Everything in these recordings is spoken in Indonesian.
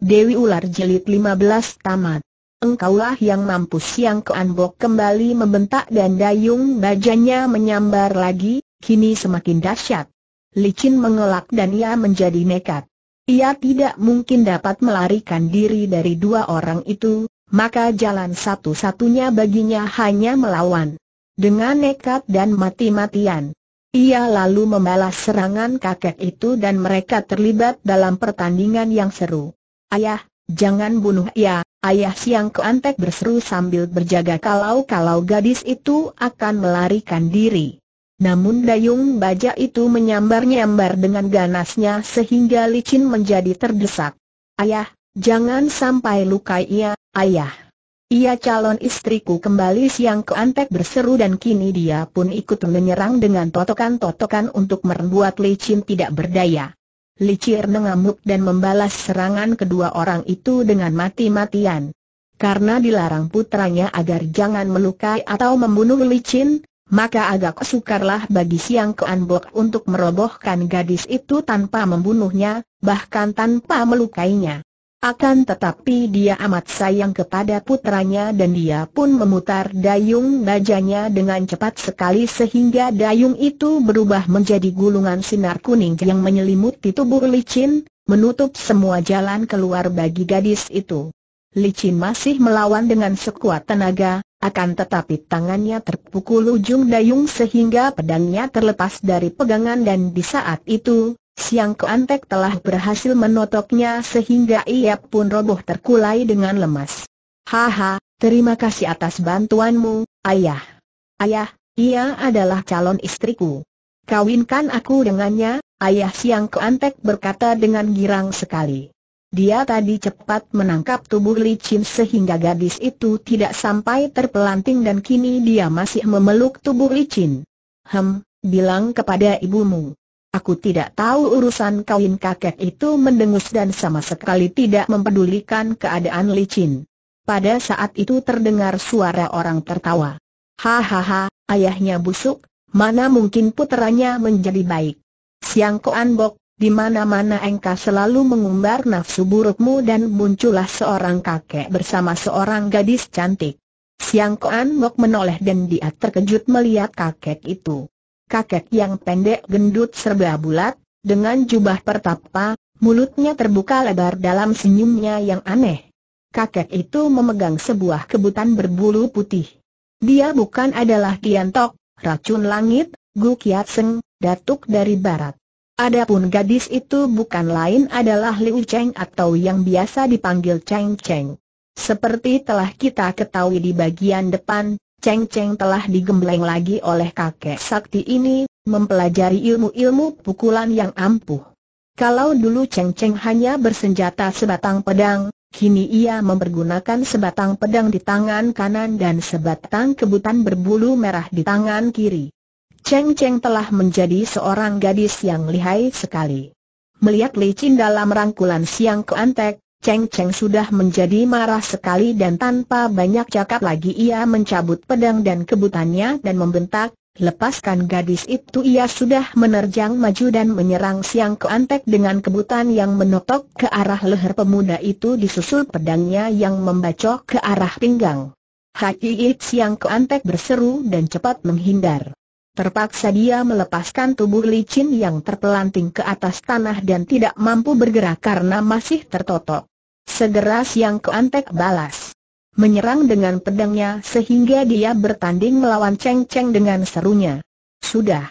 Dewi Ular Jelit 15 Tamat Engkaulah yang mampus siang keanbok kembali membentak dan dayung bajanya menyambar lagi, kini semakin dahsyat. Licin mengelak dan ia menjadi nekat. Ia tidak mungkin dapat melarikan diri dari dua orang itu, maka jalan satu-satunya baginya hanya melawan. Dengan nekat dan mati-matian. Ia lalu membalas serangan kakek itu dan mereka terlibat dalam pertandingan yang seru. Ayah, jangan bunuh ia, ya. ayah siang keantek berseru sambil berjaga kalau-kalau gadis itu akan melarikan diri. Namun dayung baja itu menyambar-nyambar dengan ganasnya sehingga licin menjadi terdesak. Ayah, jangan sampai lukai ia, ayah. Ia calon istriku kembali siang keantek berseru dan kini dia pun ikut menyerang dengan totokan-totokan untuk membuat licin tidak berdaya. Licir mengamuk dan membalas serangan kedua orang itu dengan mati-matian. Karena dilarang putranya agar jangan melukai atau membunuh licin, maka agak sukarlah bagi Siang Kean Bok untuk merobohkan gadis itu tanpa membunuhnya, bahkan tanpa melukainya. Akan tetapi dia amat sayang kepada putranya dan dia pun memutar dayung bajanya dengan cepat sekali sehingga dayung itu berubah menjadi gulungan sinar kuning yang menyelimuti tubuh licin, menutup semua jalan keluar bagi gadis itu. Licin masih melawan dengan sekuat tenaga, akan tetapi tangannya terpukul ujung dayung sehingga pedangnya terlepas dari pegangan dan di saat itu, Siang Keantek telah berhasil menotoknya sehingga ia pun roboh terkulai dengan lemas. Haha, terima kasih atas bantuanmu, ayah. Ayah, ia adalah calon istriku. Kawinkan aku dengannya, ayah Siang Keantek berkata dengan girang sekali. Dia tadi cepat menangkap tubuh licin sehingga gadis itu tidak sampai terpelanting dan kini dia masih memeluk tubuh licin. Hem, bilang kepada ibumu. Aku tidak tahu urusan kawin kakek itu mendengus dan sama sekali tidak mempedulikan keadaan licin. Pada saat itu terdengar suara orang tertawa. Hahaha, ayahnya busuk, mana mungkin puteranya menjadi baik. Siang Koan Bok, di mana-mana engkau selalu mengumbar nafsu burukmu dan muncullah seorang kakek bersama seorang gadis cantik. Siang Koan Bok menoleh dan dia terkejut melihat kakek itu kakek yang pendek gendut serba bulat, dengan jubah pertapa, mulutnya terbuka lebar dalam senyumnya yang aneh. Kakek itu memegang sebuah kebutan berbulu putih. Dia bukan adalah Kiantok, racun langit, Gu Kiat Seng, datuk dari barat. Adapun gadis itu bukan lain adalah Liu Cheng atau yang biasa dipanggil Cheng Cheng. Seperti telah kita ketahui di bagian depan, Cheng Cheng telah digembleng lagi oleh kakek sakti ini, mempelajari ilmu-ilmu pukulan yang ampuh. Kalau dulu Cheng Cheng hanya bersenjata sebatang pedang, kini ia mempergunakan sebatang pedang di tangan kanan dan sebatang kebutan berbulu merah di tangan kiri. Cheng Cheng telah menjadi seorang gadis yang lihai sekali. Melihat licin dalam rangkulan siang keantek, Cheng Cheng sudah menjadi marah sekali dan tanpa banyak cakap lagi ia mencabut pedang dan kebutannya dan membentak, lepaskan gadis itu ia sudah menerjang maju dan menyerang siang Antek dengan kebutan yang menotok ke arah leher pemuda itu disusul pedangnya yang membacok ke arah pinggang. Hakiit siang Antek berseru dan cepat menghindar. Terpaksa dia melepaskan tubuh licin yang terpelanting ke atas tanah dan tidak mampu bergerak karena masih tertotok. Segera Siang Keantek balas. Menyerang dengan pedangnya sehingga dia bertanding melawan Cheng Cheng dengan serunya. Sudah.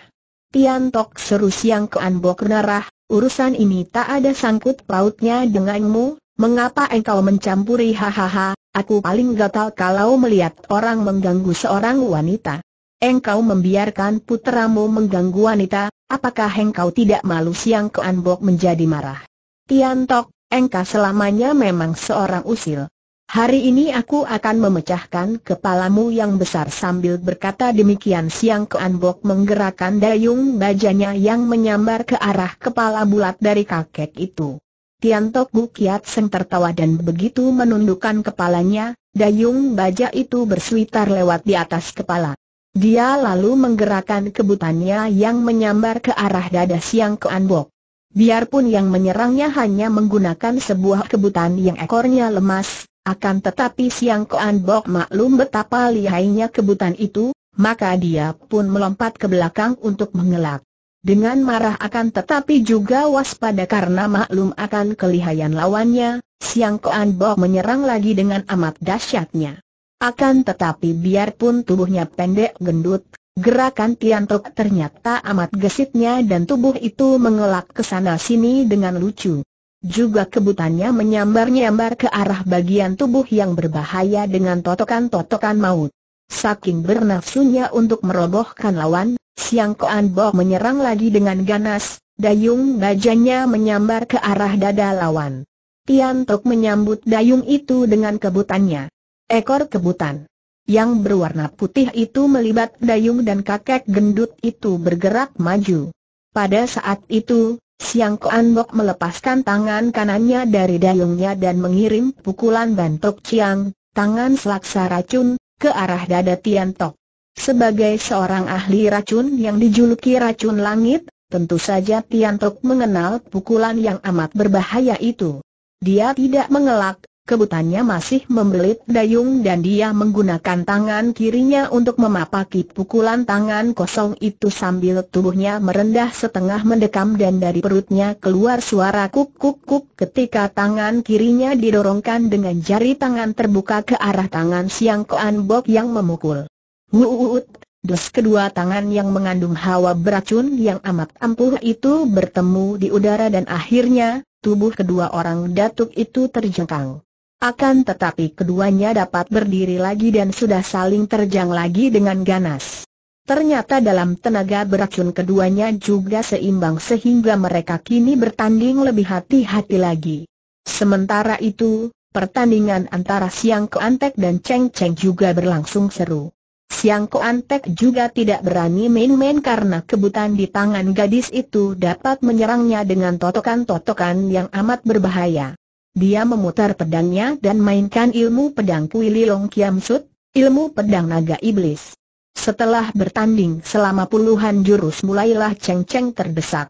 Tian Tok seru Siang keanbok Bok narah, urusan ini tak ada sangkut pautnya denganmu, mengapa engkau mencampuri hahaha, aku paling gatal kalau melihat orang mengganggu seorang wanita. Engkau membiarkan putramu mengganggu wanita, apakah engkau tidak malu Siang keanbok menjadi marah? Tian Tok, engkau selamanya memang seorang usil. Hari ini aku akan memecahkan kepalamu yang besar sambil berkata demikian siang keanbok menggerakkan dayung bajanya yang menyambar ke arah kepala bulat dari kakek itu. Tian Tok Gu Kiat Seng tertawa dan begitu menundukkan kepalanya, dayung baja itu berswitar lewat di atas kepala. Dia lalu menggerakkan kebutannya yang menyambar ke arah dada siang keanbok. Biarpun yang menyerangnya hanya menggunakan sebuah kebutan yang ekornya lemas, akan tetapi Siang Koan Bok maklum betapa lihainya kebutan itu, maka dia pun melompat ke belakang untuk mengelak. Dengan marah akan tetapi juga waspada karena maklum akan kelihayan lawannya, Siang Koan Bok menyerang lagi dengan amat dahsyatnya. Akan tetapi biarpun tubuhnya pendek gendut, Gerakan Tian Tiantok ternyata amat gesitnya dan tubuh itu mengelak ke sana sini dengan lucu. Juga kebutannya menyambar-nyambar ke arah bagian tubuh yang berbahaya dengan totokan-totokan maut. Saking bernafsunya untuk merobohkan lawan, Siang Koan Bo menyerang lagi dengan ganas, dayung bajanya menyambar ke arah dada lawan. Tian Tiantok menyambut dayung itu dengan kebutannya. Ekor kebutan yang berwarna putih itu melibat dayung dan kakek gendut itu bergerak maju. Pada saat itu, Siang Koan melepaskan tangan kanannya dari dayungnya dan mengirim pukulan bantok Ciang, tangan selaksa racun, ke arah dada Tian Tok. Sebagai seorang ahli racun yang dijuluki racun langit, tentu saja Tian Tok mengenal pukulan yang amat berbahaya itu. Dia tidak mengelak, kebutannya masih membelit dayung dan dia menggunakan tangan kirinya untuk memapaki pukulan tangan kosong itu sambil tubuhnya merendah setengah mendekam dan dari perutnya keluar suara kuk kuk kuk ketika tangan kirinya didorongkan dengan jari tangan terbuka ke arah tangan Siang Koan Bok yang memukul. Wuuut, Dos kedua tangan yang mengandung hawa beracun yang amat ampuh itu bertemu di udara dan akhirnya, tubuh kedua orang datuk itu terjengkang. Akan tetapi keduanya dapat berdiri lagi dan sudah saling terjang lagi dengan ganas. Ternyata dalam tenaga beracun keduanya juga seimbang sehingga mereka kini bertanding lebih hati-hati lagi. Sementara itu, pertandingan antara Siang Koantek dan Cheng Cheng juga berlangsung seru. Siang Koantek juga tidak berani main-main karena kebutan di tangan gadis itu dapat menyerangnya dengan totokan-totokan yang amat berbahaya dia memutar pedangnya dan mainkan ilmu pedang Kui Lilong Kiam Sut, ilmu pedang naga iblis. Setelah bertanding selama puluhan jurus mulailah Cheng Cheng terdesak.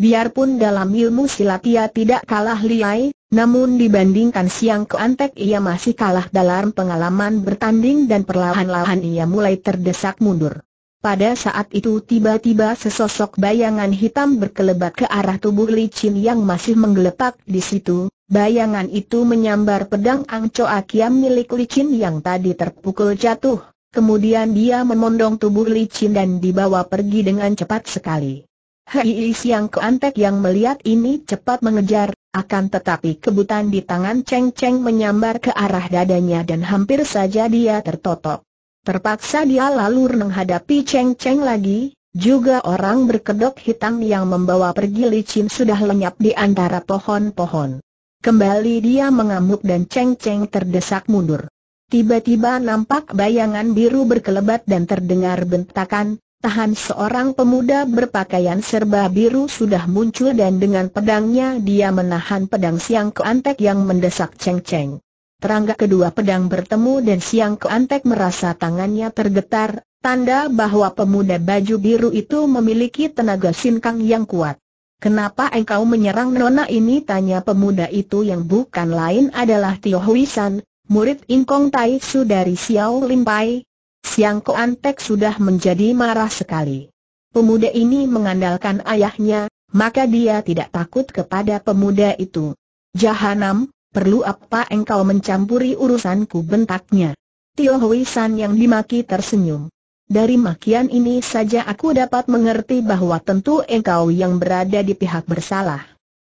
Biarpun dalam ilmu silat ia tidak kalah liai, namun dibandingkan siang keantek ia masih kalah dalam pengalaman bertanding dan perlahan-lahan ia mulai terdesak mundur. Pada saat itu tiba-tiba sesosok bayangan hitam berkelebat ke arah tubuh licin yang masih menggeletak di situ, Bayangan itu menyambar pedang Angcoa Kiam milik licin yang tadi terpukul jatuh. Kemudian dia memondong tubuh licin dan dibawa pergi dengan cepat sekali. Hei Siang Keantek yang melihat ini cepat mengejar, akan tetapi kebutan di tangan Cheng Cheng menyambar ke arah dadanya dan hampir saja dia tertotok. Terpaksa dia lalu menghadapi Cheng Cheng lagi, juga orang berkedok hitam yang membawa pergi licin sudah lenyap di antara pohon-pohon. Kembali dia mengamuk dan ceng-ceng terdesak mundur. Tiba-tiba nampak bayangan biru berkelebat dan terdengar bentakan, tahan seorang pemuda berpakaian serba biru sudah muncul dan dengan pedangnya dia menahan pedang siang keantek yang mendesak ceng-ceng. Terangga kedua pedang bertemu dan siang keantek merasa tangannya tergetar, tanda bahwa pemuda baju biru itu memiliki tenaga sinkang yang kuat. Kenapa engkau menyerang nona ini? Tanya pemuda itu yang bukan lain adalah Tio Huisan, murid Inkong Tai Su dari Xiao Pai. Siang Antek sudah menjadi marah sekali. Pemuda ini mengandalkan ayahnya, maka dia tidak takut kepada pemuda itu. Jahanam, perlu apa engkau mencampuri urusanku bentaknya? Tio Huisan yang dimaki tersenyum. Dari makian ini saja aku dapat mengerti bahwa tentu engkau yang berada di pihak bersalah.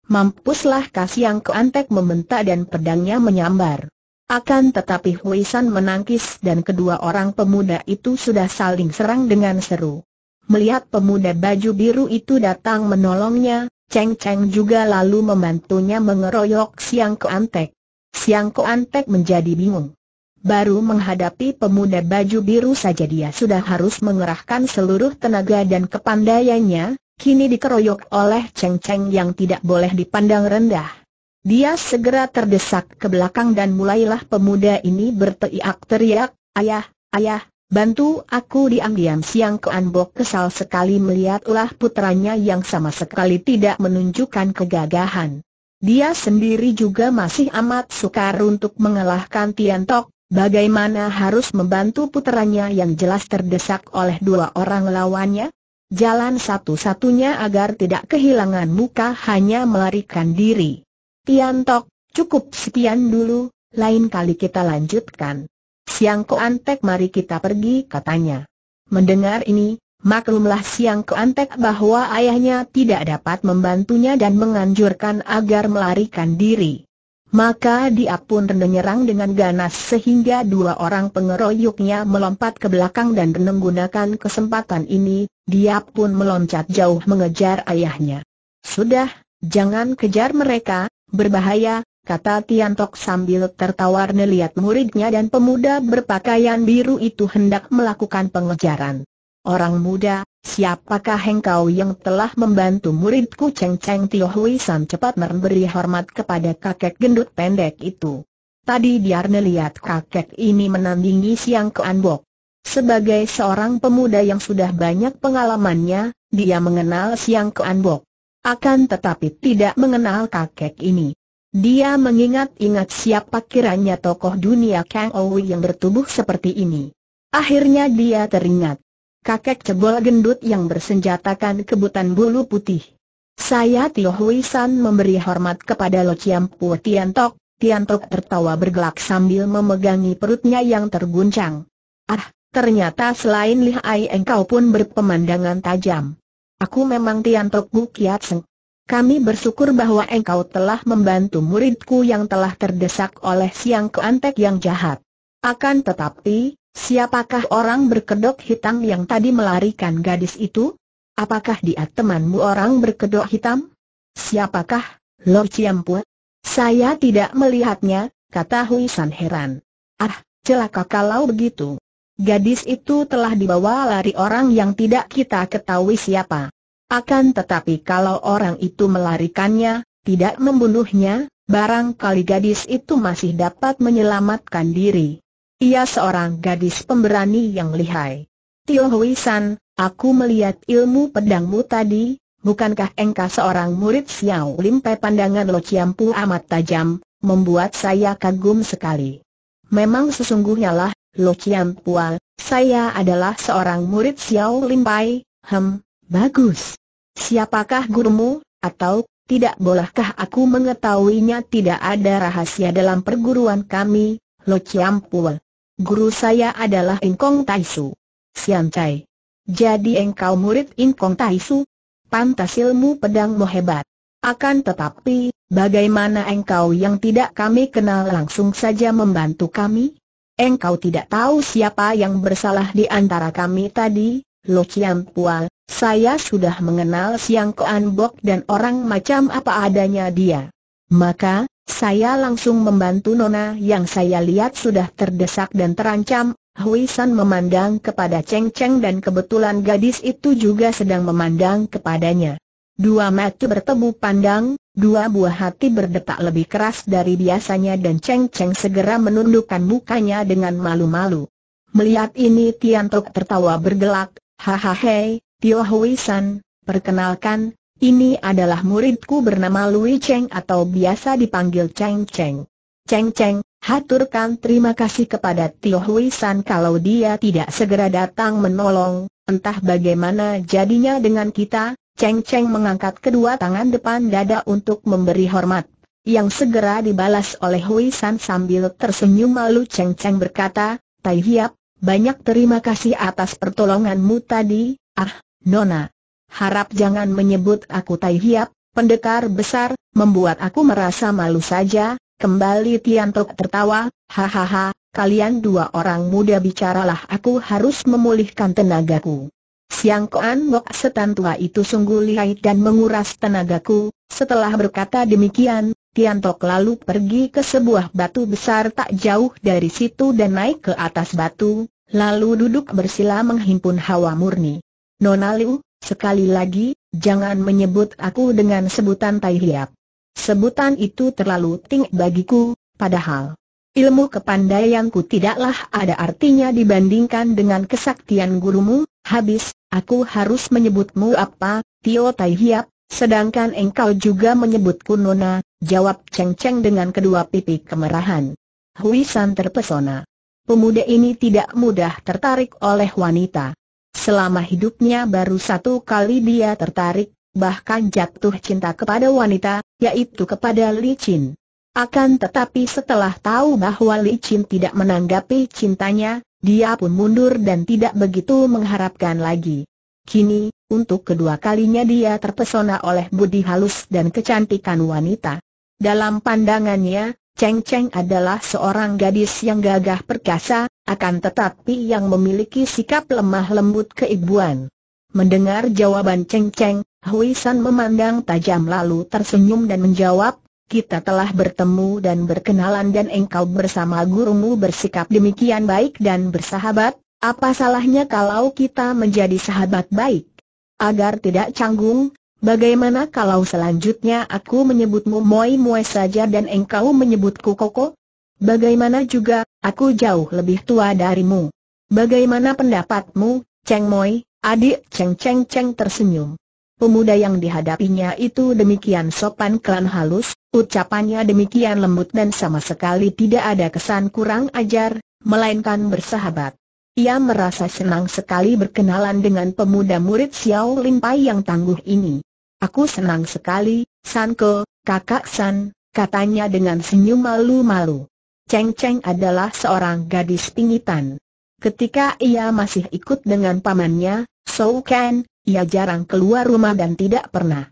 Mampuslah kasih yang Keantek membentak dan pedangnya menyambar. Akan tetapi Huisan menangkis dan kedua orang pemuda itu sudah saling serang dengan seru. Melihat pemuda baju biru itu datang menolongnya, Cheng Cheng juga lalu membantunya mengeroyok Siang Kuantek. Siang Kuantek menjadi bingung baru menghadapi pemuda baju biru saja dia sudah harus mengerahkan seluruh tenaga dan kepandaiannya, kini dikeroyok oleh Cheng Cheng yang tidak boleh dipandang rendah. Dia segera terdesak ke belakang dan mulailah pemuda ini berteriak-teriak, Ayah, ayah, Bantu aku diam-diam siang ke Anbok kesal sekali melihat ulah putranya yang sama sekali tidak menunjukkan kegagahan. Dia sendiri juga masih amat sukar untuk mengalahkan Tian Tiantok, Bagaimana harus membantu puteranya yang jelas terdesak oleh dua orang lawannya? Jalan satu-satunya agar tidak kehilangan muka hanya melarikan diri. Tian Tiantok, cukup sekian dulu, lain kali kita lanjutkan. Siang Antek mari kita pergi katanya. Mendengar ini, maklumlah Siang Antek bahwa ayahnya tidak dapat membantunya dan menganjurkan agar melarikan diri maka dia pun menyerang dengan ganas sehingga dua orang pengeroyoknya melompat ke belakang dan menggunakan kesempatan ini, dia pun meloncat jauh mengejar ayahnya. Sudah, jangan kejar mereka, berbahaya, kata Tiantok sambil tertawa melihat muridnya dan pemuda berpakaian biru itu hendak melakukan pengejaran. Orang muda, siapakah engkau yang telah membantu muridku Cheng Cheng Tio Hui San cepat memberi hormat kepada kakek gendut pendek itu. Tadi biar melihat kakek ini menandingi Siang ke Bok. Sebagai seorang pemuda yang sudah banyak pengalamannya, dia mengenal Siang ke Bok. Akan tetapi tidak mengenal kakek ini. Dia mengingat-ingat siapa kiranya tokoh dunia Kang Owi yang bertubuh seperti ini. Akhirnya dia teringat kakek cebol gendut yang bersenjatakan kebutan bulu putih. Saya Tio Hui San memberi hormat kepada Lo Chiam Pu Tian Tiantok tertawa bergelak sambil memegangi perutnya yang terguncang. Ah, ternyata selain lihai engkau pun berpemandangan tajam. Aku memang Tian Tiantok Bu Kiat Seng. Kami bersyukur bahwa engkau telah membantu muridku yang telah terdesak oleh siang keantek yang jahat. Akan tetapi, Siapakah orang berkedok hitam yang tadi melarikan gadis itu? Apakah dia temanmu orang berkedok hitam? Siapakah, Lord Ciampu? Saya tidak melihatnya, kata Hui San heran. Ah, celaka kalau begitu. Gadis itu telah dibawa lari orang yang tidak kita ketahui siapa. Akan tetapi kalau orang itu melarikannya, tidak membunuhnya, barangkali gadis itu masih dapat menyelamatkan diri. Ia seorang gadis pemberani yang lihai. Tio Hui San, aku melihat ilmu pedangmu tadi, bukankah engkau seorang murid Xiao Pei? pandangan Lo Chiampu amat tajam, membuat saya kagum sekali. Memang sesungguhnya lah, Lo Chiampual, saya adalah seorang murid Xiao Pei. hem, bagus. Siapakah gurumu, atau tidak bolehkah aku mengetahuinya tidak ada rahasia dalam perguruan kami, Lo Chiampul. Guru saya adalah Inkong Taisu. Sian Chai. Jadi engkau murid Inkong Taisu? Pantas ilmu pedangmu hebat. Akan tetapi, bagaimana engkau yang tidak kami kenal langsung saja membantu kami? Engkau tidak tahu siapa yang bersalah di antara kami tadi, Lo Chiang Pual, saya sudah mengenal Siang Koan Bok dan orang macam apa adanya dia. Maka, saya langsung membantu Nona yang saya lihat sudah terdesak dan terancam, Hui San memandang kepada Cheng Cheng dan kebetulan gadis itu juga sedang memandang kepadanya. Dua mata bertemu pandang, dua buah hati berdetak lebih keras dari biasanya dan Cheng Cheng segera menundukkan mukanya dengan malu-malu. Melihat ini Tian Tok tertawa bergelak, hahaha, Tio Hui San, perkenalkan, ini adalah muridku bernama Lui Cheng atau biasa dipanggil Cheng Cheng. Cheng Cheng, haturkan terima kasih kepada Tio Hui San kalau dia tidak segera datang menolong, entah bagaimana jadinya dengan kita, Cheng Cheng mengangkat kedua tangan depan dada untuk memberi hormat. Yang segera dibalas oleh Hui San sambil tersenyum malu Cheng Cheng berkata, Tai Hiap, banyak terima kasih atas pertolonganmu tadi, ah, Nona harap jangan menyebut aku Tai Hiap, pendekar besar, membuat aku merasa malu saja, kembali Tian Tok tertawa, hahaha, kalian dua orang muda bicaralah aku harus memulihkan tenagaku. Siang Koan Ngok setan tua itu sungguh lihai dan menguras tenagaku, setelah berkata demikian, Tian Tok lalu pergi ke sebuah batu besar tak jauh dari situ dan naik ke atas batu, lalu duduk bersila menghimpun hawa murni. Nona Liu, Sekali lagi, jangan menyebut aku dengan sebutan Tai Hiap. Sebutan itu terlalu tinggi bagiku, padahal ilmu kepandaianku tidaklah ada artinya dibandingkan dengan kesaktian gurumu, habis, aku harus menyebutmu apa, Tio Tai Hiap, sedangkan engkau juga menyebutku Nona, jawab Cheng Cheng dengan kedua pipi kemerahan. Hui San terpesona. Pemuda ini tidak mudah tertarik oleh wanita. Selama hidupnya baru satu kali dia tertarik, bahkan jatuh cinta kepada wanita, yaitu kepada Li Chin. Akan tetapi setelah tahu bahwa Li Chin tidak menanggapi cintanya, dia pun mundur dan tidak begitu mengharapkan lagi. Kini, untuk kedua kalinya dia terpesona oleh budi halus dan kecantikan wanita. Dalam pandangannya, Cheng Cheng adalah seorang gadis yang gagah perkasa, akan tetapi yang memiliki sikap lemah lembut keibuan. Mendengar jawaban Cheng Cheng, Hui San memandang tajam lalu tersenyum dan menjawab, kita telah bertemu dan berkenalan dan engkau bersama gurumu bersikap demikian baik dan bersahabat, apa salahnya kalau kita menjadi sahabat baik? Agar tidak canggung, bagaimana kalau selanjutnya aku menyebutmu Moi Moi saja dan engkau menyebutku Koko? Bagaimana juga Aku jauh lebih tua darimu. Bagaimana pendapatmu, Cheng Moi? Adik Cheng Cheng Cheng tersenyum. Pemuda yang dihadapinya itu demikian sopan klan halus, ucapannya demikian lembut dan sama sekali tidak ada kesan kurang ajar, melainkan bersahabat. Ia merasa senang sekali berkenalan dengan pemuda murid Xiao Lin Pai yang tangguh ini. Aku senang sekali, Sanko, kakak San, katanya dengan senyum malu-malu. Cheng Cheng adalah seorang gadis pingitan. Ketika ia masih ikut dengan pamannya, Sou Ken, ia jarang keluar rumah dan tidak pernah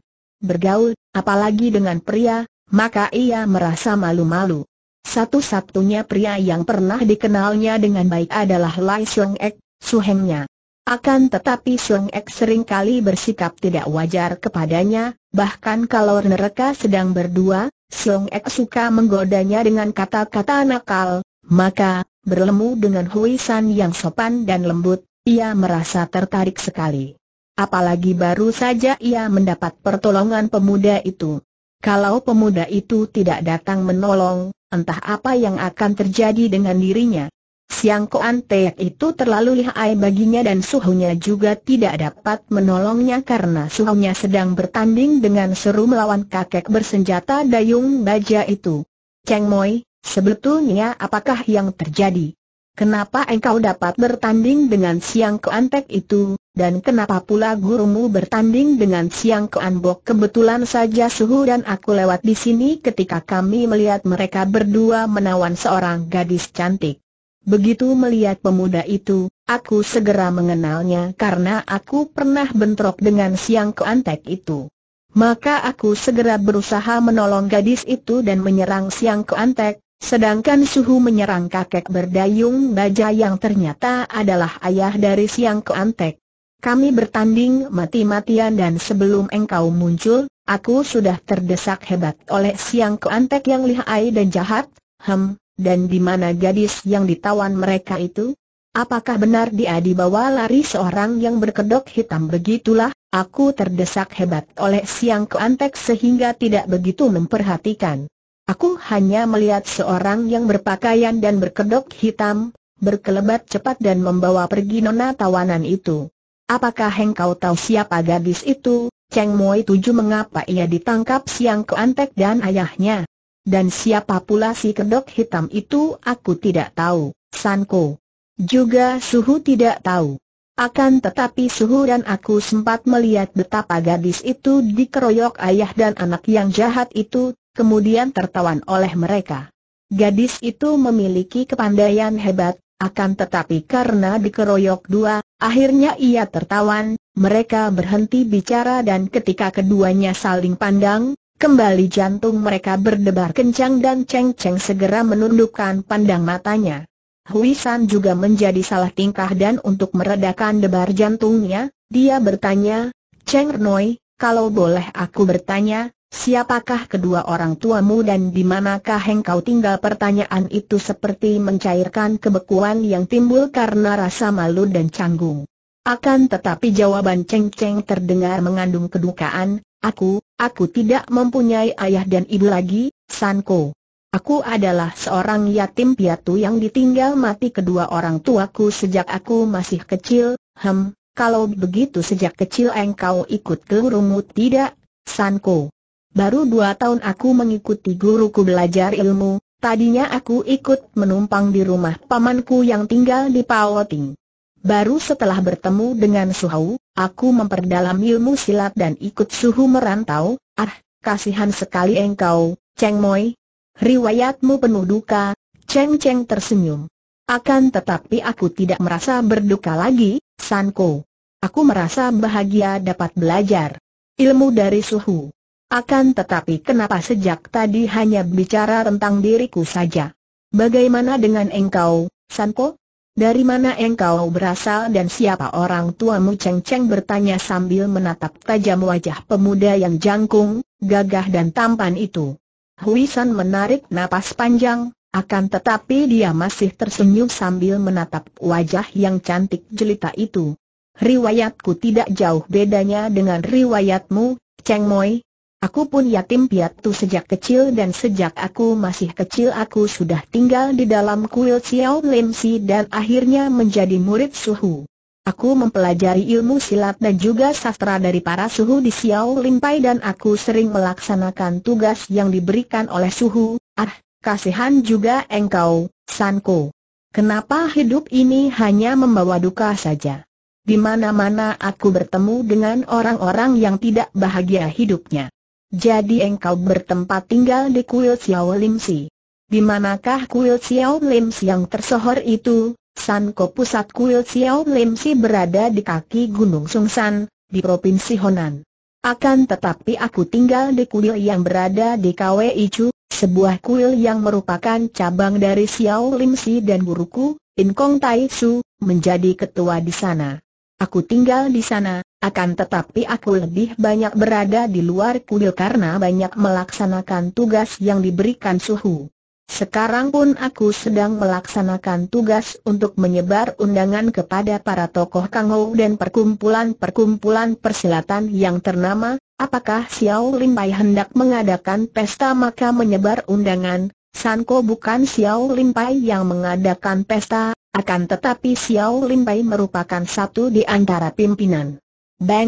bergaul, apalagi dengan pria, maka ia merasa malu-malu. Satu-satunya pria yang pernah dikenalnya dengan baik adalah Lai Xiong Ek, suhengnya. Akan tetapi Sung Ek kali bersikap tidak wajar kepadanya, bahkan kalau mereka sedang berdua, Sung Ek suka menggodanya dengan kata-kata nakal, maka, berlemu dengan Hui San yang sopan dan lembut, ia merasa tertarik sekali. Apalagi baru saja ia mendapat pertolongan pemuda itu. Kalau pemuda itu tidak datang menolong, entah apa yang akan terjadi dengan dirinya. Siang Koan Teak itu terlalu lihai baginya dan suhunya juga tidak dapat menolongnya karena suhunya sedang bertanding dengan seru melawan kakek bersenjata dayung baja itu. Cheng Moi, sebetulnya apakah yang terjadi? Kenapa engkau dapat bertanding dengan Siang Koan Teak itu, dan kenapa pula gurumu bertanding dengan Siang Koan Bok? Kebetulan saja Suhu dan aku lewat di sini ketika kami melihat mereka berdua menawan seorang gadis cantik. Begitu melihat pemuda itu, aku segera mengenalnya karena aku pernah bentrok dengan siang keantek itu. Maka aku segera berusaha menolong gadis itu dan menyerang siang keantek, sedangkan Suhu menyerang kakek berdayung baja yang ternyata adalah ayah dari siang keantek. Kami bertanding mati-matian dan sebelum engkau muncul, aku sudah terdesak hebat oleh siang keantek yang lihai dan jahat, hem, dan di mana gadis yang ditawan mereka itu? Apakah benar dia dibawa lari seorang yang berkedok hitam begitulah? Aku terdesak hebat oleh siang keantek sehingga tidak begitu memperhatikan. Aku hanya melihat seorang yang berpakaian dan berkedok hitam, berkelebat cepat dan membawa pergi nona tawanan itu. Apakah engkau tahu siapa gadis itu? Cheng Moi tuju mengapa ia ditangkap siang keantek dan ayahnya? Dan siapa pula si kedok hitam itu aku tidak tahu, Sanko. Juga Suhu tidak tahu. Akan tetapi Suhu dan aku sempat melihat betapa gadis itu dikeroyok ayah dan anak yang jahat itu, kemudian tertawan oleh mereka. Gadis itu memiliki kepandaian hebat, akan tetapi karena dikeroyok dua, akhirnya ia tertawan, mereka berhenti bicara dan ketika keduanya saling pandang, Kembali jantung mereka berdebar kencang dan Cheng Cheng segera menundukkan pandang matanya. Hui San juga menjadi salah tingkah dan untuk meredakan debar jantungnya, dia bertanya, Cheng Renoi, kalau boleh aku bertanya, siapakah kedua orang tuamu dan di manakah engkau tinggal? Pertanyaan itu seperti mencairkan kebekuan yang timbul karena rasa malu dan canggung. Akan tetapi jawaban Cheng Cheng terdengar mengandung kedukaan, Aku, aku tidak mempunyai ayah dan ibu lagi, Sanko. Aku adalah seorang yatim piatu yang ditinggal mati kedua orang tuaku sejak aku masih kecil, hem, kalau begitu sejak kecil engkau ikut ke gurumu tidak, Sanko. Baru dua tahun aku mengikuti guruku belajar ilmu, tadinya aku ikut menumpang di rumah pamanku yang tinggal di Pawoting. Baru setelah bertemu dengan Suhu, aku memperdalam ilmu silat dan ikut Suhu merantau. Ah, kasihan sekali engkau, Cheng Moi. Riwayatmu penuh duka, Cheng Cheng tersenyum. Akan tetapi aku tidak merasa berduka lagi, San Ko. Aku merasa bahagia dapat belajar ilmu dari suhu. Akan tetapi kenapa sejak tadi hanya bicara tentang diriku saja? Bagaimana dengan engkau, San Ko? Dari mana engkau berasal dan siapa orang tuamu Cheng Cheng bertanya sambil menatap tajam wajah pemuda yang jangkung, gagah dan tampan itu. Huisan menarik napas panjang, akan tetapi dia masih tersenyum sambil menatap wajah yang cantik jelita itu. Riwayatku tidak jauh bedanya dengan riwayatmu, Cheng Moi, Aku pun yatim piatu sejak kecil dan sejak aku masih kecil aku sudah tinggal di dalam kuil Xiao Lim Si dan akhirnya menjadi murid suhu. Aku mempelajari ilmu silat dan juga sastra dari para suhu di Xiao Lim Pai dan aku sering melaksanakan tugas yang diberikan oleh suhu. Ah, kasihan juga engkau, Sanko. Kenapa hidup ini hanya membawa duka saja? Di mana-mana aku bertemu dengan orang-orang yang tidak bahagia hidupnya. Jadi engkau bertempat tinggal di kuil Xiao Lim Si. Di manakah kuil Xiao Lim Si yang tersohor itu? Sanko pusat kuil Xiao Lim Si berada di kaki Gunung Sungsan, di Provinsi Honan. Akan tetapi aku tinggal di kuil yang berada di KWI Chu, sebuah kuil yang merupakan cabang dari Xiao Lim Si dan guruku, In Kong Tai Su, menjadi ketua di sana. Aku tinggal di sana, akan tetapi aku lebih banyak berada di luar kuil karena banyak melaksanakan tugas yang diberikan suhu. Sekarang pun aku sedang melaksanakan tugas untuk menyebar undangan kepada para tokoh Kangou dan perkumpulan-perkumpulan persilatan yang ternama, apakah Xiao Limpai hendak mengadakan pesta maka menyebar undangan, Sanko bukan Xiao Limpai yang mengadakan pesta, akan tetapi Xiao Limpai merupakan satu di antara pimpinan.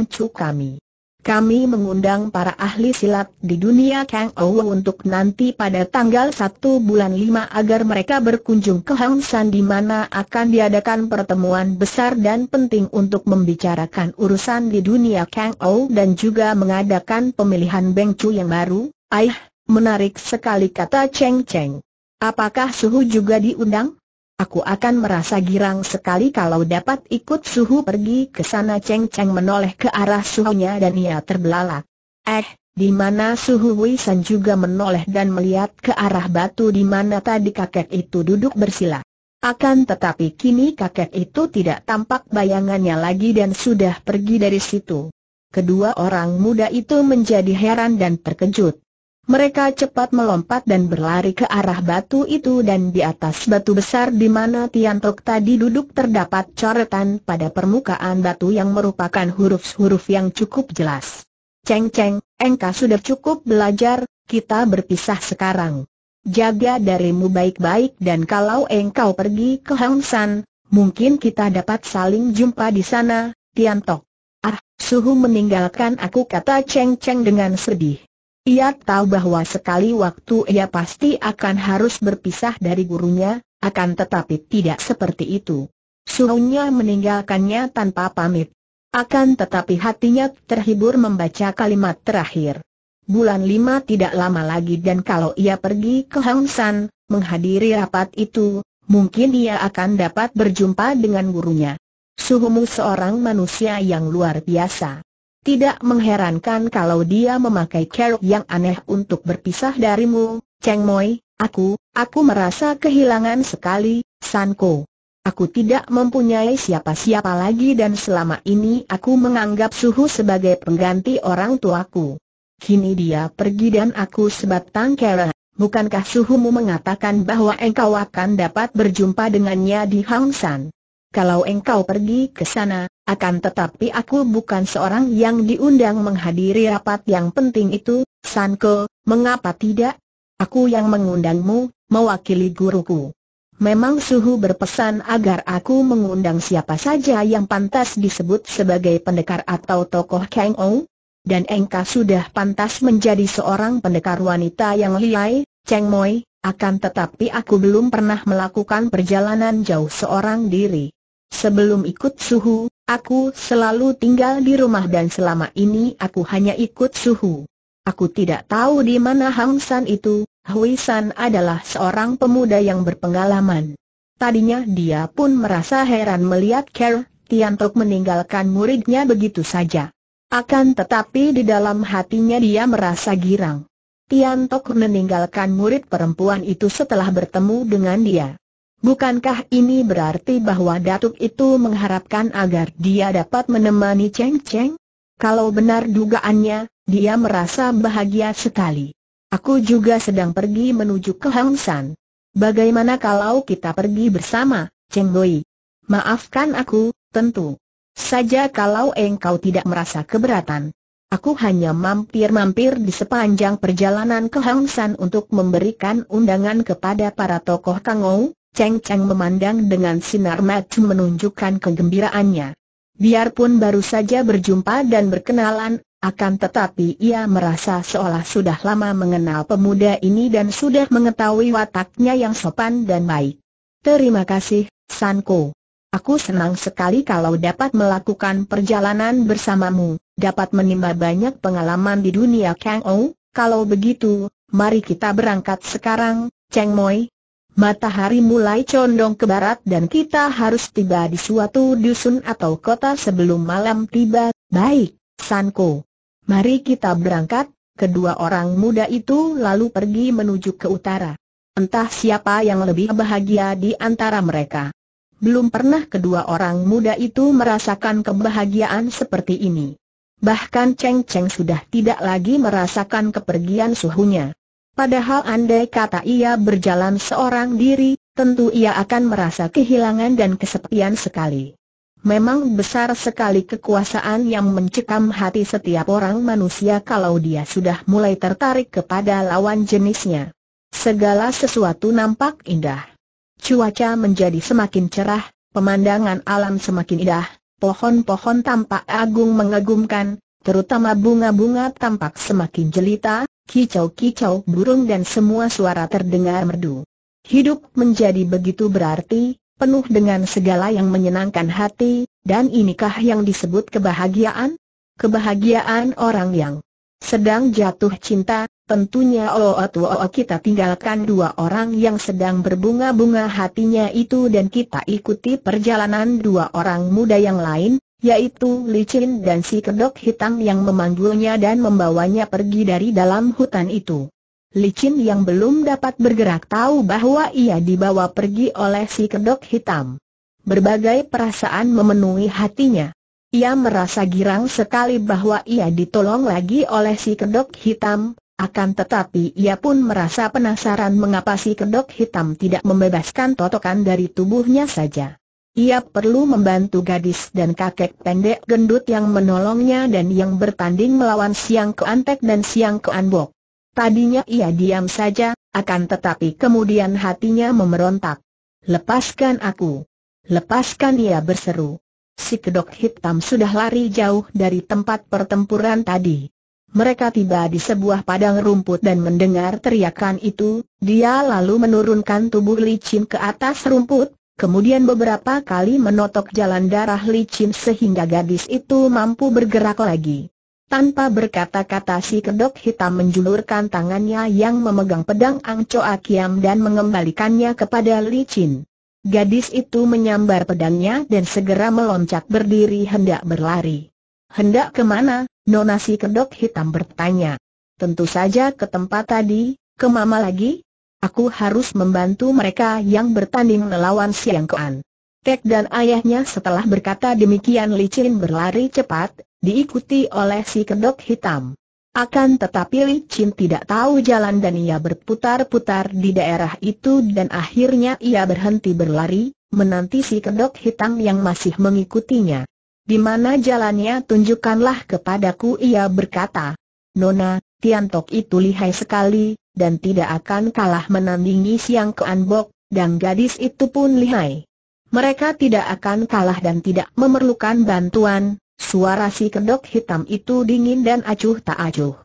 Chu kami. Kami mengundang para ahli silat di dunia Kang Ouw untuk nanti pada tanggal 1 bulan 5 agar mereka berkunjung ke Hang San di mana akan diadakan pertemuan besar dan penting untuk membicarakan urusan di dunia Kang Ouw dan juga mengadakan pemilihan Beng Chu yang baru. Aih, menarik sekali kata Cheng Cheng. Apakah Suhu juga diundang? Aku akan merasa girang sekali kalau dapat ikut suhu pergi ke sana Cheng Cheng menoleh ke arah suhunya dan ia terbelalak. Eh, di mana suhu Wisan juga menoleh dan melihat ke arah batu di mana tadi kakek itu duduk bersila. Akan tetapi kini kakek itu tidak tampak bayangannya lagi dan sudah pergi dari situ. Kedua orang muda itu menjadi heran dan terkejut. Mereka cepat melompat dan berlari ke arah batu itu dan di atas batu besar di mana Tiantok tadi duduk terdapat coretan pada permukaan batu yang merupakan huruf-huruf yang cukup jelas. Ceng Ceng, engkau sudah cukup belajar, kita berpisah sekarang. Jaga darimu baik-baik dan kalau engkau pergi ke Hangsan, mungkin kita dapat saling jumpa di sana, Tiantok. Ah, suhu meninggalkan aku kata Ceng Ceng dengan sedih. Ia tahu bahwa sekali waktu ia pasti akan harus berpisah dari gurunya, akan tetapi tidak seperti itu. Suhunya meninggalkannya tanpa pamit. Akan tetapi hatinya terhibur membaca kalimat terakhir. Bulan lima tidak lama lagi dan kalau ia pergi ke Hang San, menghadiri rapat itu, mungkin ia akan dapat berjumpa dengan gurunya. Suhumu seorang manusia yang luar biasa. Tidak mengherankan kalau dia memakai keruk yang aneh untuk berpisah darimu, Cheng Moi, aku, aku merasa kehilangan sekali, Sanko. Aku tidak mempunyai siapa-siapa lagi dan selama ini aku menganggap Suhu sebagai pengganti orang tuaku. Kini dia pergi dan aku sebatang kera. Bukankah Suhumu mengatakan bahwa engkau akan dapat berjumpa dengannya di Hang San? Kalau engkau pergi ke sana, akan tetapi aku bukan seorang yang diundang menghadiri rapat yang penting itu, Sanko, mengapa tidak? Aku yang mengundangmu, mewakili guruku. Memang suhu berpesan agar aku mengundang siapa saja yang pantas disebut sebagai pendekar atau tokoh Kang Dan engkau sudah pantas menjadi seorang pendekar wanita yang liai, Cheng Moi, akan tetapi aku belum pernah melakukan perjalanan jauh seorang diri. Sebelum ikut suhu, aku selalu tinggal di rumah dan selama ini aku hanya ikut suhu. Aku tidak tahu di mana Hang San itu, Hui San adalah seorang pemuda yang berpengalaman. Tadinya dia pun merasa heran melihat Ker Tiantok meninggalkan muridnya begitu saja. Akan tetapi di dalam hatinya dia merasa girang. Tian Tiantok meninggalkan murid perempuan itu setelah bertemu dengan dia. Bukankah ini berarti bahwa Datuk itu mengharapkan agar dia dapat menemani Cheng Cheng? Kalau benar dugaannya, dia merasa bahagia sekali. Aku juga sedang pergi menuju ke Hang San. Bagaimana kalau kita pergi bersama, Cheng Loi? Maafkan aku, tentu. Saja kalau engkau tidak merasa keberatan. Aku hanya mampir-mampir di sepanjang perjalanan ke Hang San untuk memberikan undangan kepada para tokoh Kangou, Cheng Cheng memandang dengan sinar mata menunjukkan kegembiraannya. Biarpun baru saja berjumpa dan berkenalan, akan tetapi ia merasa seolah sudah lama mengenal pemuda ini dan sudah mengetahui wataknya yang sopan dan baik. Terima kasih, Sanko. Aku senang sekali kalau dapat melakukan perjalanan bersamamu, dapat menimba banyak pengalaman di dunia Kang Ou. Kalau begitu, mari kita berangkat sekarang, Cheng Moi, Matahari mulai condong ke barat dan kita harus tiba di suatu dusun atau kota sebelum malam tiba. Baik, Sanko. Mari kita berangkat. Kedua orang muda itu lalu pergi menuju ke utara. Entah siapa yang lebih bahagia di antara mereka. Belum pernah kedua orang muda itu merasakan kebahagiaan seperti ini. Bahkan Cheng Cheng sudah tidak lagi merasakan kepergian suhunya. Padahal andai kata ia berjalan seorang diri, tentu ia akan merasa kehilangan dan kesepian sekali. Memang besar sekali kekuasaan yang mencekam hati setiap orang manusia kalau dia sudah mulai tertarik kepada lawan jenisnya. Segala sesuatu nampak indah. Cuaca menjadi semakin cerah, pemandangan alam semakin indah, pohon-pohon tampak agung mengagumkan, terutama bunga-bunga tampak semakin jelita, kicau-kicau burung dan semua suara terdengar merdu. Hidup menjadi begitu berarti, penuh dengan segala yang menyenangkan hati, dan inikah yang disebut kebahagiaan? Kebahagiaan orang yang sedang jatuh cinta, tentunya Allah oot kita tinggalkan dua orang yang sedang berbunga-bunga hatinya itu dan kita ikuti perjalanan dua orang muda yang lain, yaitu licin dan si kedok hitam yang memanggulnya dan membawanya pergi dari dalam hutan itu. Licin yang belum dapat bergerak tahu bahwa ia dibawa pergi oleh si kedok hitam. Berbagai perasaan memenuhi hatinya. Ia merasa girang sekali bahwa ia ditolong lagi oleh si kedok hitam, akan tetapi ia pun merasa penasaran mengapa si kedok hitam tidak membebaskan totokan dari tubuhnya saja. Ia perlu membantu gadis dan kakek pendek gendut yang menolongnya dan yang bertanding melawan Siang Keantek dan Siang Keanbok. Tadinya ia diam saja, akan tetapi kemudian hatinya memerontak. Lepaskan aku! Lepaskan ia berseru. Si kedok hitam sudah lari jauh dari tempat pertempuran tadi. Mereka tiba di sebuah padang rumput dan mendengar teriakan itu, dia lalu menurunkan tubuh licin ke atas rumput, kemudian beberapa kali menotok jalan darah licin sehingga gadis itu mampu bergerak lagi. Tanpa berkata-kata si kedok hitam menjulurkan tangannya yang memegang pedang Angco Akiam dan mengembalikannya kepada Li Chin. Gadis itu menyambar pedangnya dan segera meloncat berdiri hendak berlari. Hendak kemana? Nona si kedok hitam bertanya. Tentu saja ke tempat tadi, ke mama lagi, aku harus membantu mereka yang bertanding melawan Siang Kuan. Tek dan ayahnya setelah berkata demikian licin berlari cepat, diikuti oleh si kedok hitam. Akan tetapi Chin tidak tahu jalan dan ia berputar-putar di daerah itu dan akhirnya ia berhenti berlari, menanti si kedok hitam yang masih mengikutinya. Di mana jalannya tunjukkanlah kepadaku ia berkata. Nona, Tiantok itu lihai sekali, dan tidak akan kalah menandingi Siang Keanbok, dan gadis itu pun lihai. Mereka tidak akan kalah dan tidak memerlukan bantuan, suara si kedok hitam itu dingin dan acuh tak acuh.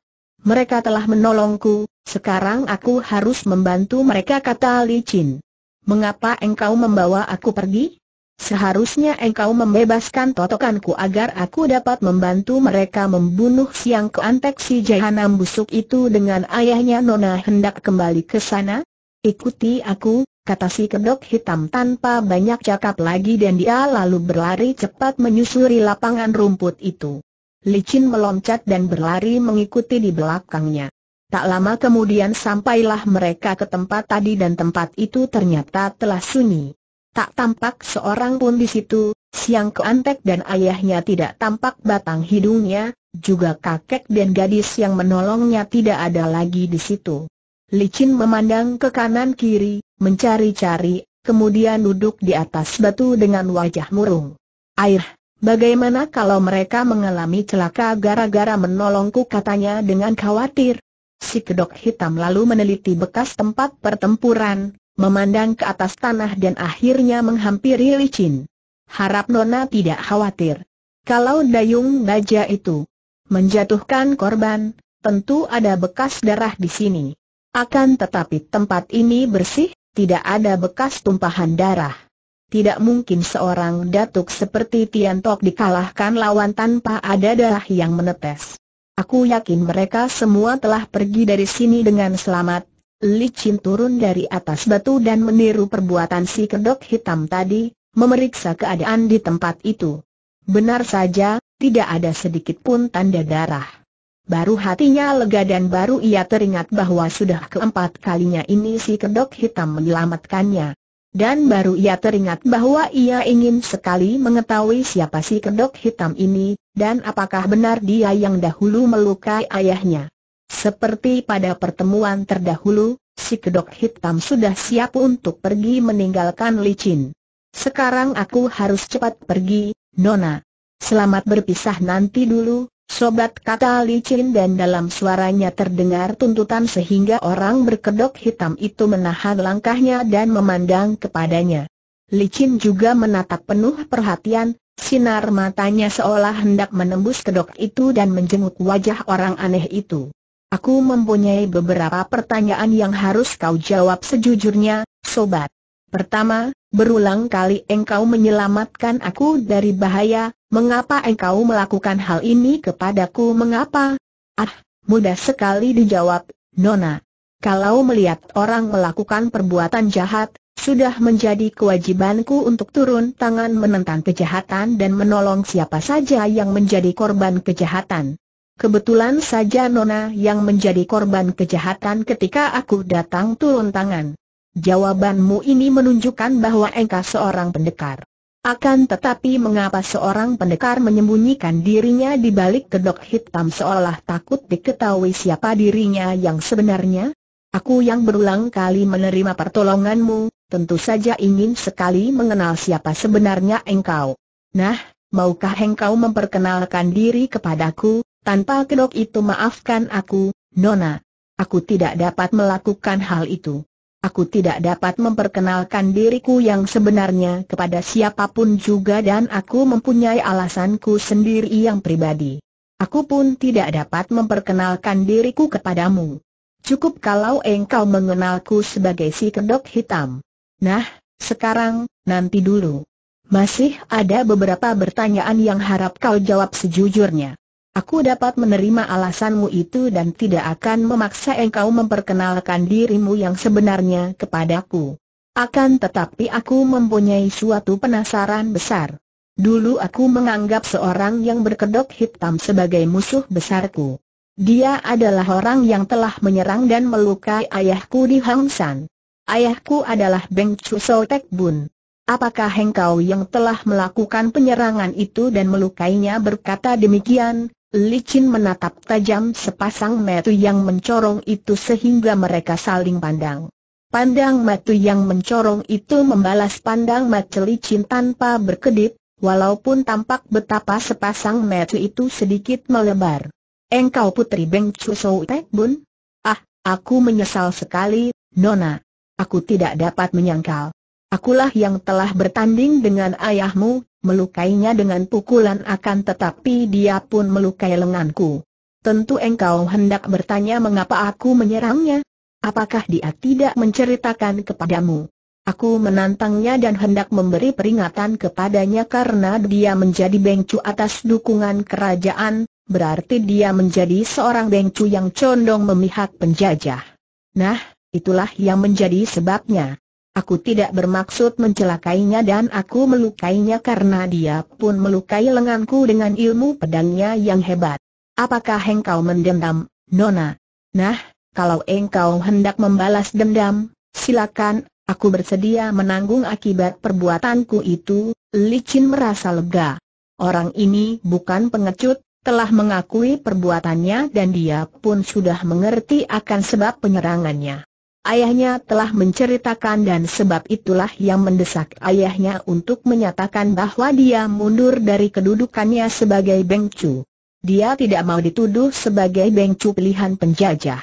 Mereka telah menolongku, sekarang aku harus membantu mereka kata Li Licin. Mengapa engkau membawa aku pergi? Seharusnya engkau membebaskan totokanku agar aku dapat membantu mereka membunuh siang keantek si jahanam busuk itu dengan ayahnya Nona hendak kembali ke sana? Ikuti aku, kata si kedok hitam tanpa banyak cakap lagi dan dia lalu berlari cepat menyusuri lapangan rumput itu. Licin meloncat dan berlari mengikuti di belakangnya. Tak lama kemudian sampailah mereka ke tempat tadi dan tempat itu ternyata telah sunyi. Tak tampak seorang pun di situ, Siang Keantek dan ayahnya tidak tampak batang hidungnya, juga kakek dan gadis yang menolongnya tidak ada lagi di situ. Licin memandang ke kanan kiri, mencari-cari, kemudian duduk di atas batu dengan wajah murung. Air, bagaimana kalau mereka mengalami celaka gara-gara menolongku katanya dengan khawatir? Si kedok hitam lalu meneliti bekas tempat pertempuran, memandang ke atas tanah dan akhirnya menghampiri licin. Harap Nona tidak khawatir. Kalau dayung baja itu menjatuhkan korban, tentu ada bekas darah di sini. Akan tetapi tempat ini bersih, tidak ada bekas tumpahan darah. Tidak mungkin seorang datuk seperti Tiantok dikalahkan lawan tanpa ada darah yang menetes. Aku yakin mereka semua telah pergi dari sini dengan selamat, licin turun dari atas batu dan meniru perbuatan si kedok hitam tadi, memeriksa keadaan di tempat itu. Benar saja, tidak ada sedikit pun tanda darah. Baru hatinya lega dan baru ia teringat bahwa sudah keempat kalinya ini si kedok hitam menyelamatkannya. Dan baru ia teringat bahwa ia ingin sekali mengetahui siapa si kedok hitam ini, dan apakah benar dia yang dahulu melukai ayahnya. Seperti pada pertemuan terdahulu, si kedok hitam sudah siap untuk pergi meninggalkan licin. Sekarang aku harus cepat pergi, Nona. Selamat berpisah nanti dulu, sobat kata licin dan dalam suaranya terdengar tuntutan sehingga orang berkedok hitam itu menahan langkahnya dan memandang kepadanya. Licin juga menatap penuh perhatian, sinar matanya seolah hendak menembus kedok itu dan menjenguk wajah orang aneh itu. Aku mempunyai beberapa pertanyaan yang harus kau jawab sejujurnya, sobat. Pertama, berulang kali engkau menyelamatkan aku dari bahaya, mengapa engkau melakukan hal ini kepadaku mengapa? Ah, mudah sekali dijawab, Nona. Kalau melihat orang melakukan perbuatan jahat, sudah menjadi kewajibanku untuk turun tangan menentang kejahatan dan menolong siapa saja yang menjadi korban kejahatan. Kebetulan saja Nona yang menjadi korban kejahatan ketika aku datang turun tangan. Jawabanmu ini menunjukkan bahwa engkau seorang pendekar. Akan tetapi mengapa seorang pendekar menyembunyikan dirinya di balik kedok hitam seolah takut diketahui siapa dirinya yang sebenarnya? Aku yang berulang kali menerima pertolonganmu, tentu saja ingin sekali mengenal siapa sebenarnya engkau. Nah, maukah engkau memperkenalkan diri kepadaku, tanpa kedok itu maafkan aku, Nona. Aku tidak dapat melakukan hal itu. Aku tidak dapat memperkenalkan diriku yang sebenarnya kepada siapapun juga dan aku mempunyai alasanku sendiri yang pribadi. Aku pun tidak dapat memperkenalkan diriku kepadamu. Cukup kalau engkau mengenalku sebagai si kedok hitam. Nah, sekarang, nanti dulu. Masih ada beberapa pertanyaan yang harap kau jawab sejujurnya. Aku dapat menerima alasanmu itu dan tidak akan memaksa engkau memperkenalkan dirimu yang sebenarnya kepadaku. Akan tetapi aku mempunyai suatu penasaran besar. Dulu aku menganggap seorang yang berkedok hitam sebagai musuh besarku. Dia adalah orang yang telah menyerang dan melukai ayahku di Hang Ayahku adalah Beng Chu So Tek Bun. Apakah engkau yang telah melakukan penyerangan itu dan melukainya berkata demikian, Licin menatap tajam sepasang metu yang mencorong itu sehingga mereka saling pandang. Pandang metu yang mencorong itu membalas pandang mata licin tanpa berkedip, walaupun tampak betapa sepasang metu itu sedikit melebar. Engkau putri Beng Chu Sou Bun? Ah, aku menyesal sekali, Nona. Aku tidak dapat menyangkal. Akulah yang telah bertanding dengan ayahmu, melukainya dengan pukulan akan tetapi dia pun melukai lenganku. Tentu engkau hendak bertanya mengapa aku menyerangnya? Apakah dia tidak menceritakan kepadamu? Aku menantangnya dan hendak memberi peringatan kepadanya karena dia menjadi bengcu atas dukungan kerajaan, berarti dia menjadi seorang bengcu yang condong memihak penjajah. Nah, itulah yang menjadi sebabnya. Aku tidak bermaksud mencelakainya dan aku melukainya karena dia pun melukai lenganku dengan ilmu pedangnya yang hebat. Apakah engkau mendendam, Nona? Nah, kalau engkau hendak membalas dendam, silakan, aku bersedia menanggung akibat perbuatanku itu, licin merasa lega. Orang ini bukan pengecut, telah mengakui perbuatannya dan dia pun sudah mengerti akan sebab penyerangannya. Ayahnya telah menceritakan dan sebab itulah yang mendesak ayahnya untuk menyatakan bahwa dia mundur dari kedudukannya sebagai Bengcu. Dia tidak mau dituduh sebagai Bengcu pilihan penjajah.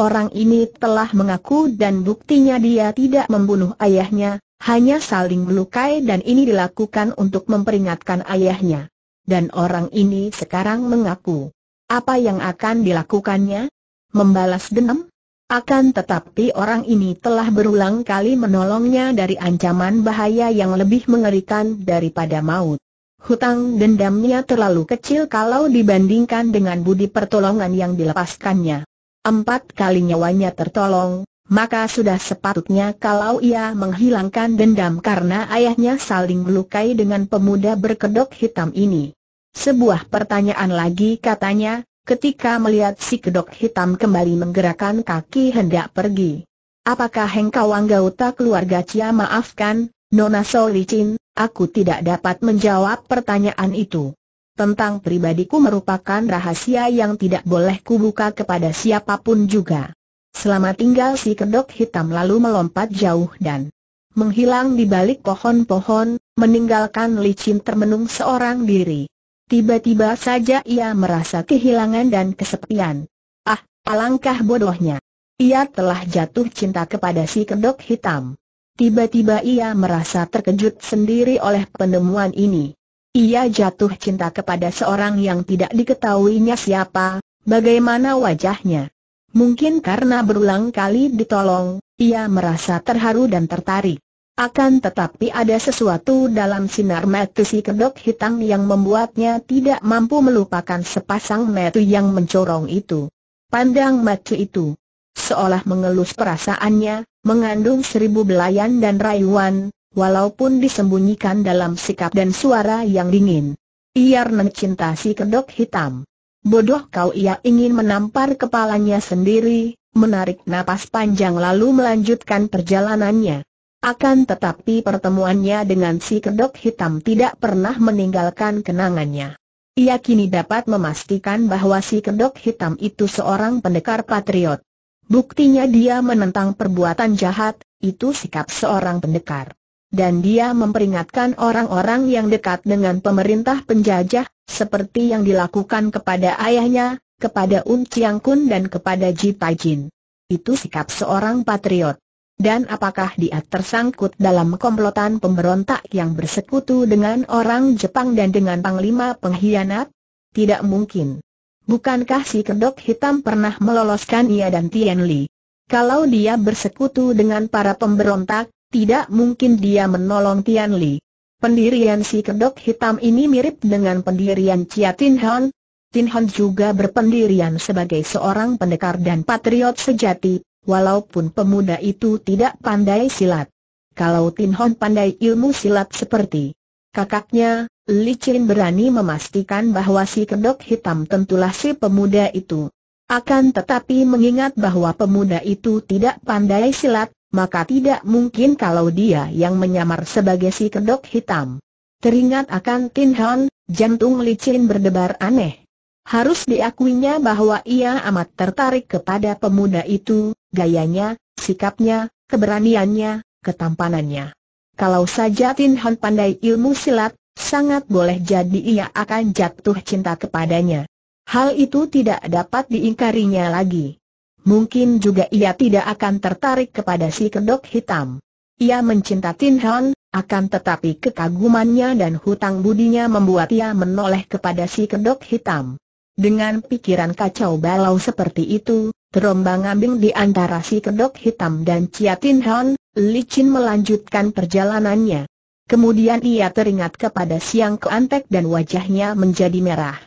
Orang ini telah mengaku dan buktinya dia tidak membunuh ayahnya, hanya saling melukai dan ini dilakukan untuk memperingatkan ayahnya. Dan orang ini sekarang mengaku. Apa yang akan dilakukannya? Membalas dendam? Akan tetapi orang ini telah berulang kali menolongnya dari ancaman bahaya yang lebih mengerikan daripada maut. Hutang dendamnya terlalu kecil kalau dibandingkan dengan budi pertolongan yang dilepaskannya. Empat kali nyawanya tertolong, maka sudah sepatutnya kalau ia menghilangkan dendam karena ayahnya saling melukai dengan pemuda berkedok hitam ini. Sebuah pertanyaan lagi katanya, ketika melihat si kedok hitam kembali menggerakkan kaki hendak pergi. Apakah engkau anggota keluarga Cia maafkan, Nona Solicin, aku tidak dapat menjawab pertanyaan itu. Tentang pribadiku merupakan rahasia yang tidak boleh kubuka kepada siapapun juga. Selama tinggal si kedok hitam lalu melompat jauh dan menghilang di balik pohon-pohon, meninggalkan licin termenung seorang diri. Tiba-tiba saja ia merasa kehilangan dan kesepian. Ah, alangkah bodohnya. Ia telah jatuh cinta kepada si kedok hitam. Tiba-tiba ia merasa terkejut sendiri oleh penemuan ini. Ia jatuh cinta kepada seorang yang tidak diketahuinya siapa, bagaimana wajahnya. Mungkin karena berulang kali ditolong, ia merasa terharu dan tertarik. Akan tetapi ada sesuatu dalam sinar metu si kedok hitam yang membuatnya tidak mampu melupakan sepasang metu yang mencorong itu. Pandang metu itu. Seolah mengelus perasaannya, mengandung seribu belayan dan rayuan, walaupun disembunyikan dalam sikap dan suara yang dingin. Ia mencinta si kedok hitam. Bodoh kau ia ingin menampar kepalanya sendiri, menarik napas panjang lalu melanjutkan perjalanannya. Akan tetapi pertemuannya dengan si kedok hitam tidak pernah meninggalkan kenangannya. Ia kini dapat memastikan bahwa si kedok hitam itu seorang pendekar patriot. Buktinya dia menentang perbuatan jahat, itu sikap seorang pendekar. Dan dia memperingatkan orang-orang yang dekat dengan pemerintah penjajah, seperti yang dilakukan kepada ayahnya, kepada Un Chiang Kun dan kepada Ji Jin. Itu sikap seorang patriot. Dan apakah dia tersangkut dalam komplotan pemberontak yang bersekutu dengan orang Jepang dan dengan panglima pengkhianat? Tidak mungkin. Bukankah si kedok hitam pernah meloloskan ia dan Tian Li? Kalau dia bersekutu dengan para pemberontak, tidak mungkin dia menolong Tian Li. Pendirian si kedok hitam ini mirip dengan pendirian Chia Tin Hon. Tin Hon juga berpendirian sebagai seorang pendekar dan patriot sejati, walaupun pemuda itu tidak pandai silat. Kalau Tin Hon pandai ilmu silat seperti kakaknya, Li Chin berani memastikan bahwa si kedok hitam tentulah si pemuda itu. Akan tetapi mengingat bahwa pemuda itu tidak pandai silat, maka tidak mungkin kalau dia yang menyamar sebagai si kedok hitam. Teringat akan Tin Hon, jantung Li Chin berdebar aneh. Harus diakuinya bahwa ia amat tertarik kepada pemuda itu, gayanya, sikapnya, keberaniannya, ketampanannya. Kalau saja Tin Han pandai ilmu silat, sangat boleh jadi ia akan jatuh cinta kepadanya. Hal itu tidak dapat diingkarinya lagi. Mungkin juga ia tidak akan tertarik kepada si kedok hitam. Ia mencinta Tin Han, akan tetapi kekagumannya dan hutang budinya membuat ia menoleh kepada si kedok hitam. Dengan pikiran kacau balau seperti itu, terombang ambing di antara si kedok hitam dan Ciatin Hon, Licin melanjutkan perjalanannya. Kemudian ia teringat kepada Siang Keantek dan wajahnya menjadi merah.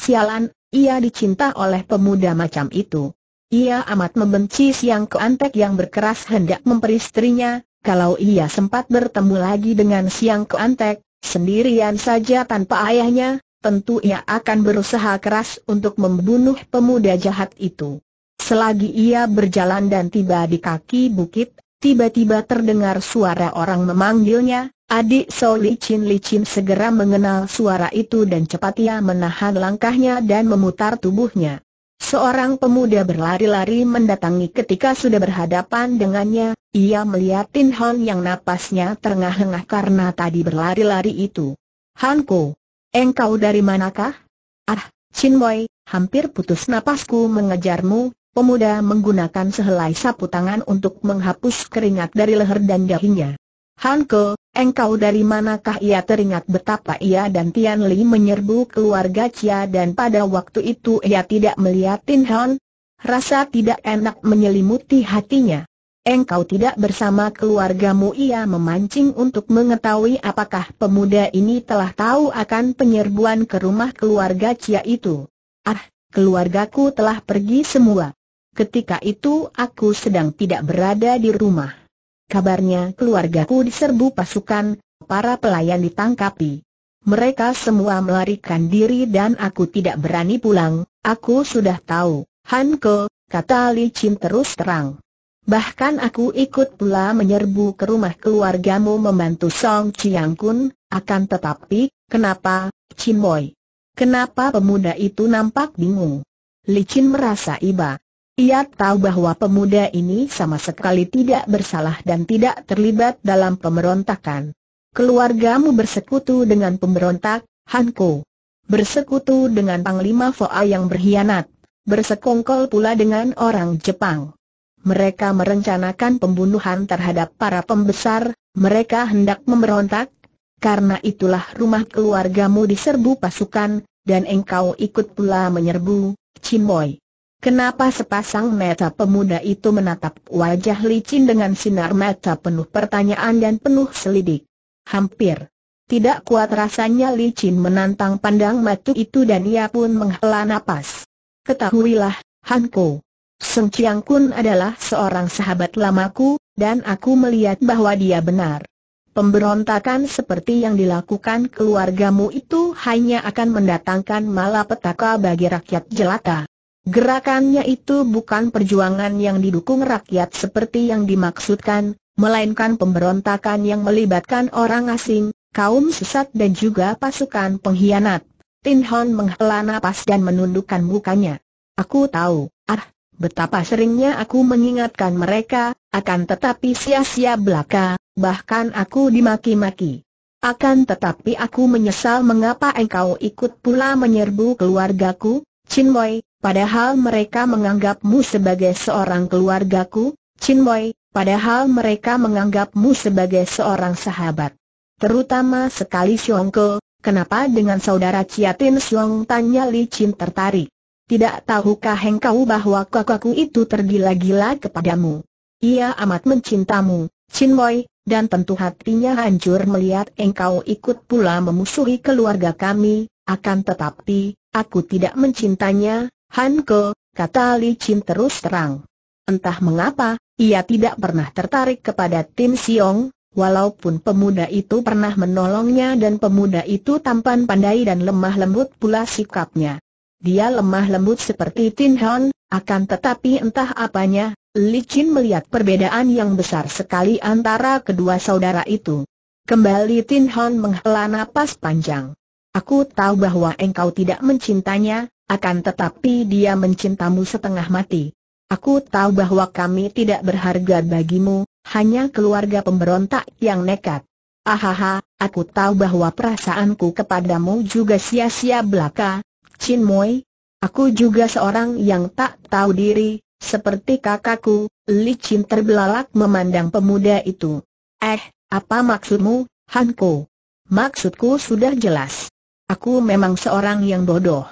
Sialan, ia dicinta oleh pemuda macam itu. Ia amat membenci Siang Keantek yang berkeras hendak memperistrinya, kalau ia sempat bertemu lagi dengan Siang Keantek, sendirian saja tanpa ayahnya, tentu ia akan berusaha keras untuk membunuh pemuda jahat itu. Selagi ia berjalan dan tiba di kaki bukit, tiba-tiba terdengar suara orang memanggilnya, adik So Licin Licin segera mengenal suara itu dan cepat ia menahan langkahnya dan memutar tubuhnya. Seorang pemuda berlari-lari mendatangi ketika sudah berhadapan dengannya, ia melihat Tin Han yang napasnya terengah-engah karena tadi berlari-lari itu. Hanko, Engkau dari manakah? Ah, Chin Boy, hampir putus napasku mengejarmu, Pemuda menggunakan sehelai sapu tangan untuk menghapus keringat dari leher dan dahinya. Hanke, engkau dari manakah ia teringat betapa ia dan Tian Li menyerbu keluarga Chia dan pada waktu itu ia tidak melihat Tin Han. Rasa tidak enak menyelimuti hatinya. Engkau tidak bersama keluargamu ia memancing untuk mengetahui apakah pemuda ini telah tahu akan penyerbuan ke rumah keluarga Cia itu. Ah, keluargaku telah pergi semua. Ketika itu aku sedang tidak berada di rumah. Kabarnya keluargaku diserbu pasukan, para pelayan ditangkapi. Mereka semua melarikan diri dan aku tidak berani pulang, aku sudah tahu, Hanko, kata Li Chin terus terang. Bahkan aku ikut pula menyerbu ke rumah keluargamu membantu Song Chiang Kun, akan tetapi, kenapa, Chin Boy? Kenapa pemuda itu nampak bingung? Li Chin merasa iba. Ia tahu bahwa pemuda ini sama sekali tidak bersalah dan tidak terlibat dalam pemberontakan. Keluargamu bersekutu dengan pemberontak, Han Ko, Bersekutu dengan Panglima Foa yang berkhianat. Bersekongkol pula dengan orang Jepang mereka merencanakan pembunuhan terhadap para pembesar, mereka hendak memberontak, karena itulah rumah keluargamu diserbu pasukan, dan engkau ikut pula menyerbu, Cimoy. Kenapa sepasang mata pemuda itu menatap wajah licin dengan sinar mata penuh pertanyaan dan penuh selidik? Hampir. Tidak kuat rasanya licin menantang pandang matu itu dan ia pun menghela napas. Ketahuilah, Hanko. Seng Chiang Kun adalah seorang sahabat lamaku, dan aku melihat bahwa dia benar. Pemberontakan seperti yang dilakukan keluargamu itu hanya akan mendatangkan malapetaka bagi rakyat jelata. Gerakannya itu bukan perjuangan yang didukung rakyat seperti yang dimaksudkan, melainkan pemberontakan yang melibatkan orang asing, kaum sesat dan juga pasukan pengkhianat. Tin Hon menghela napas dan menundukkan mukanya. Aku tahu, ah, Betapa seringnya aku mengingatkan mereka, akan tetapi sia-sia belaka, bahkan aku dimaki-maki. Akan tetapi aku menyesal mengapa engkau ikut pula menyerbu keluargaku, Chin Boy, padahal mereka menganggapmu sebagai seorang keluargaku, Chin Boy, padahal mereka menganggapmu sebagai seorang sahabat. Terutama sekali Xiong kenapa dengan saudara Ciatin Siong tanya Li Chin tertarik. Tidak tahukah engkau bahwa kakakku itu tergila-gila kepadamu? Ia amat mencintamu, Chin Moy, dan tentu hatinya hancur melihat engkau ikut pula memusuhi keluarga kami, akan tetapi, aku tidak mencintanya, Han Ke, kata Li Chin terus terang. Entah mengapa, ia tidak pernah tertarik kepada Tim Siong, walaupun pemuda itu pernah menolongnya dan pemuda itu tampan pandai dan lemah lembut pula sikapnya. Dia lemah lembut seperti Tin Hon, akan tetapi entah apanya, Li Licin melihat perbedaan yang besar sekali antara kedua saudara itu. Kembali Tin Hon menghela napas panjang. Aku tahu bahwa engkau tidak mencintanya, akan tetapi dia mencintamu setengah mati. Aku tahu bahwa kami tidak berharga bagimu, hanya keluarga pemberontak yang nekat. Ahaha, aku tahu bahwa perasaanku kepadamu juga sia-sia belaka, Chin Moi. Aku juga seorang yang tak tahu diri, seperti kakakku, Li Chin terbelalak memandang pemuda itu. Eh, apa maksudmu, Han Ko? Maksudku sudah jelas. Aku memang seorang yang bodoh.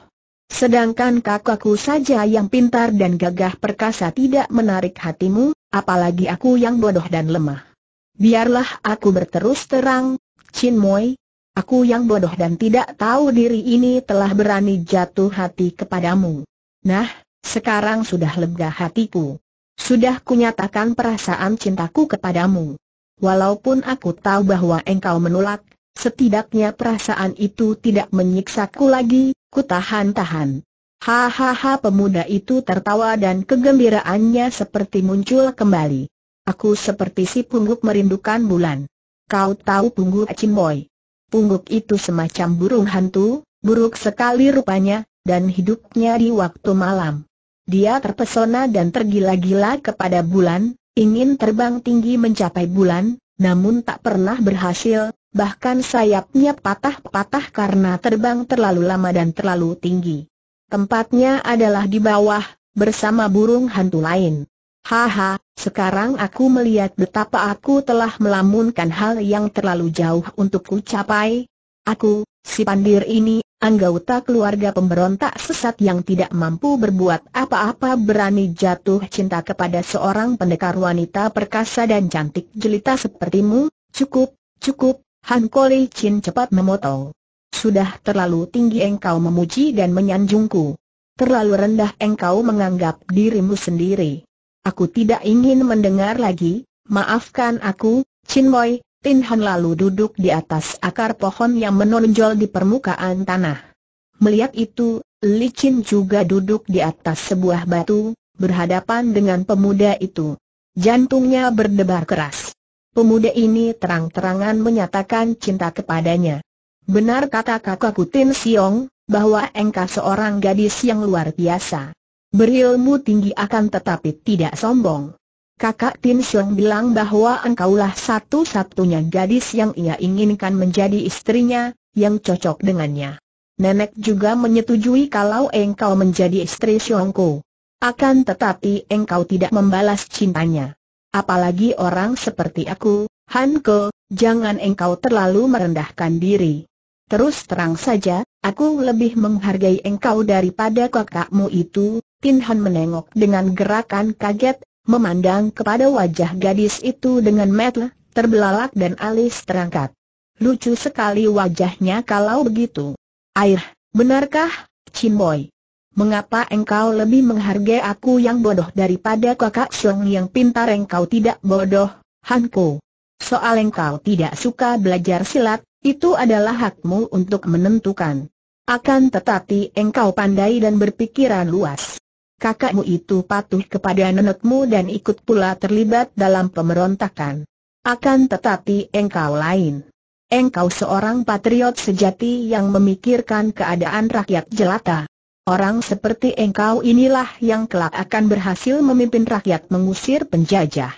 Sedangkan kakakku saja yang pintar dan gagah perkasa tidak menarik hatimu, apalagi aku yang bodoh dan lemah. Biarlah aku berterus terang, Chin Moi, Aku yang bodoh dan tidak tahu diri ini telah berani jatuh hati kepadamu. Nah, sekarang sudah lega hatiku. Sudah kunyatakan perasaan cintaku kepadamu. Walaupun aku tahu bahwa engkau menolak, setidaknya perasaan itu tidak menyiksaku lagi, ku tahan-tahan. Hahaha pemuda itu tertawa dan kegembiraannya seperti muncul kembali. Aku seperti si pungguk merindukan bulan. Kau tahu pungguk Cimboy. Pungguk itu semacam burung hantu, buruk sekali rupanya, dan hidupnya di waktu malam. Dia terpesona dan tergila-gila kepada bulan, ingin terbang tinggi mencapai bulan, namun tak pernah berhasil, bahkan sayapnya patah-patah karena terbang terlalu lama dan terlalu tinggi. Tempatnya adalah di bawah, bersama burung hantu lain. Haha, sekarang aku melihat betapa aku telah melamunkan hal yang terlalu jauh untuk ku capai. Aku, si pandir ini, anggota keluarga pemberontak sesat yang tidak mampu berbuat apa-apa berani jatuh cinta kepada seorang pendekar wanita perkasa dan cantik jelita sepertimu, cukup, cukup, Han Koli Chin cepat memotong. Sudah terlalu tinggi engkau memuji dan menyanjungku. Terlalu rendah engkau menganggap dirimu sendiri. Aku tidak ingin mendengar lagi, maafkan aku, Chin Boy, Tin Han lalu duduk di atas akar pohon yang menonjol di permukaan tanah. Melihat itu, Li Chin juga duduk di atas sebuah batu, berhadapan dengan pemuda itu. Jantungnya berdebar keras. Pemuda ini terang-terangan menyatakan cinta kepadanya. Benar kata kakakku Tin Siong, bahwa engkau seorang gadis yang luar biasa. Berilmu tinggi akan tetapi tidak sombong. Kakak Tin Siong bilang bahwa engkaulah satu-satunya gadis yang ia inginkan menjadi istrinya, yang cocok dengannya. Nenek juga menyetujui kalau engkau menjadi istri Siongku. Akan tetapi engkau tidak membalas cintanya. Apalagi orang seperti aku, Hanko, jangan engkau terlalu merendahkan diri. Terus terang saja, aku lebih menghargai engkau daripada kakakmu itu, Pin Han menengok dengan gerakan kaget, memandang kepada wajah gadis itu dengan mata terbelalak dan alis terangkat. Lucu sekali wajahnya kalau begitu. Air, benarkah, Chin Boy? Mengapa engkau lebih menghargai aku yang bodoh daripada kakak Song yang pintar engkau tidak bodoh, Han Hanko? Soal engkau tidak suka belajar silat, itu adalah hakmu untuk menentukan. Akan tetapi engkau pandai dan berpikiran luas kakakmu itu patuh kepada nenekmu dan ikut pula terlibat dalam pemberontakan. Akan tetapi engkau lain. Engkau seorang patriot sejati yang memikirkan keadaan rakyat jelata. Orang seperti engkau inilah yang kelak akan berhasil memimpin rakyat mengusir penjajah.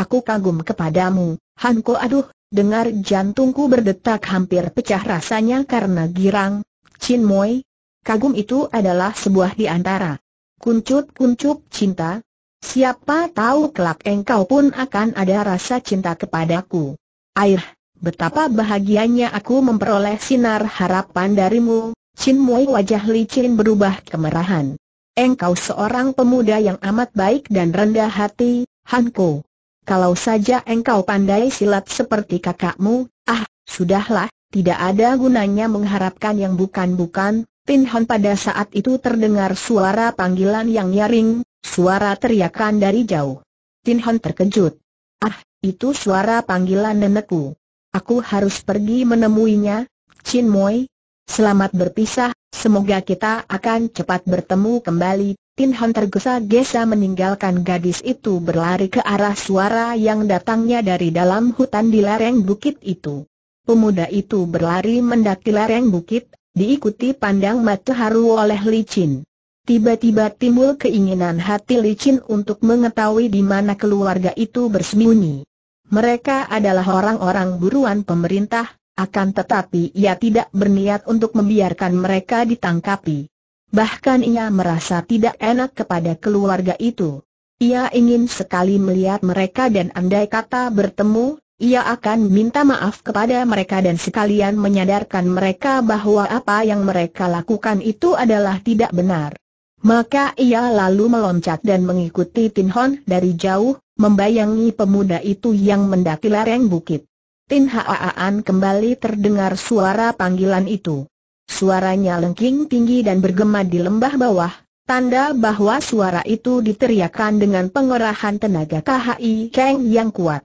Aku kagum kepadamu, Hanko aduh, dengar jantungku berdetak hampir pecah rasanya karena girang, Chin Moi. Kagum itu adalah sebuah di antara Kuncut kuncup cinta. Siapa tahu kelak engkau pun akan ada rasa cinta kepadaku. Air, betapa bahagianya aku memperoleh sinar harapan darimu, Chin Mui wajah licin berubah kemerahan. Engkau seorang pemuda yang amat baik dan rendah hati, Hanko. Kalau saja engkau pandai silat seperti kakakmu, ah, sudahlah, tidak ada gunanya mengharapkan yang bukan-bukan, Pin Hon pada saat itu terdengar suara panggilan yang nyaring, suara teriakan dari jauh. Tin Hon terkejut. Ah, itu suara panggilan nenekku. Aku harus pergi menemuinya, Chin Moi. Selamat berpisah, semoga kita akan cepat bertemu kembali. Tin Hon tergesa-gesa meninggalkan gadis itu berlari ke arah suara yang datangnya dari dalam hutan di lereng bukit itu. Pemuda itu berlari mendaki lereng bukit, diikuti pandang mata haru oleh licin. Tiba-tiba timbul keinginan hati licin untuk mengetahui di mana keluarga itu bersembunyi. Mereka adalah orang-orang buruan pemerintah, akan tetapi ia tidak berniat untuk membiarkan mereka ditangkapi. Bahkan ia merasa tidak enak kepada keluarga itu. Ia ingin sekali melihat mereka dan andai kata bertemu, ia akan minta maaf kepada mereka dan sekalian menyadarkan mereka bahwa apa yang mereka lakukan itu adalah tidak benar. Maka ia lalu meloncat dan mengikuti Tin Hon dari jauh, membayangi pemuda itu yang mendaki lereng bukit. Tin Haaan kembali terdengar suara panggilan itu. Suaranya lengking tinggi dan bergema di lembah bawah, tanda bahwa suara itu diteriakkan dengan pengerahan tenaga KHI Kang yang kuat.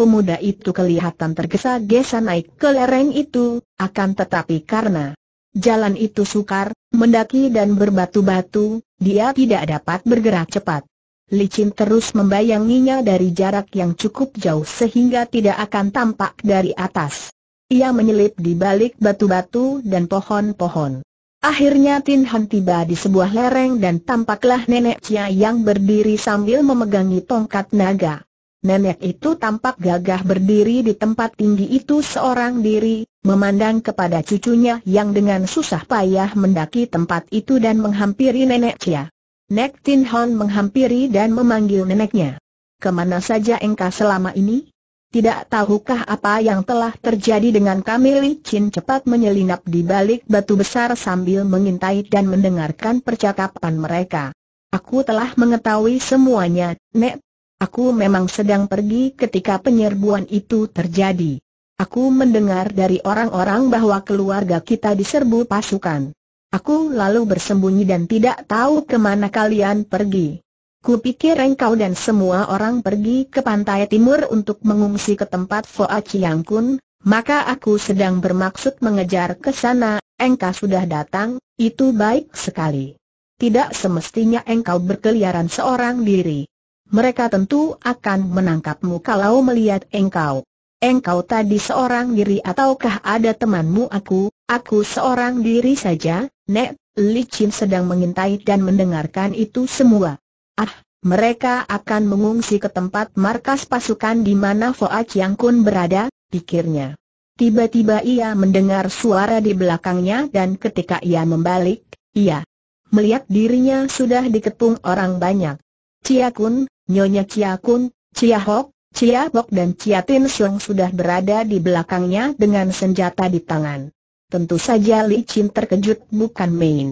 Pemuda itu kelihatan tergesa-gesa naik ke lereng itu, akan tetapi karena jalan itu sukar, mendaki dan berbatu-batu, dia tidak dapat bergerak cepat. Licin terus membayanginya dari jarak yang cukup jauh sehingga tidak akan tampak dari atas. Ia menyelip di balik batu-batu dan pohon-pohon. Akhirnya Tin Han tiba di sebuah lereng dan tampaklah nenek Cia yang berdiri sambil memegangi tongkat naga. Nenek itu tampak gagah berdiri di tempat tinggi itu seorang diri, memandang kepada cucunya yang dengan susah payah mendaki tempat itu dan menghampiri nenek Chia. Nek Tin Hon menghampiri dan memanggil neneknya. Kemana saja engkau selama ini? Tidak tahukah apa yang telah terjadi dengan kami Li Chin cepat menyelinap di balik batu besar sambil mengintai dan mendengarkan percakapan mereka. Aku telah mengetahui semuanya, Nek, Aku memang sedang pergi ketika penyerbuan itu terjadi. Aku mendengar dari orang-orang bahwa keluarga kita diserbu pasukan. Aku lalu bersembunyi dan tidak tahu kemana kalian pergi. Kupikir engkau dan semua orang pergi ke pantai timur untuk mengungsi ke tempat Foa Kun. maka aku sedang bermaksud mengejar ke sana, engkau sudah datang, itu baik sekali. Tidak semestinya engkau berkeliaran seorang diri mereka tentu akan menangkapmu kalau melihat engkau. Engkau tadi seorang diri ataukah ada temanmu aku, aku seorang diri saja, Nek, Licin sedang mengintai dan mendengarkan itu semua. Ah, mereka akan mengungsi ke tempat markas pasukan di mana Foa Chiang Kun berada, pikirnya. Tiba-tiba ia mendengar suara di belakangnya dan ketika ia membalik, ia melihat dirinya sudah dikepung orang banyak. Cia Kun, Nyonya Chia Kun, Chia Hok, Chia Bok dan Chia Tin Siong sudah berada di belakangnya dengan senjata di tangan. Tentu saja Li Chin terkejut bukan main.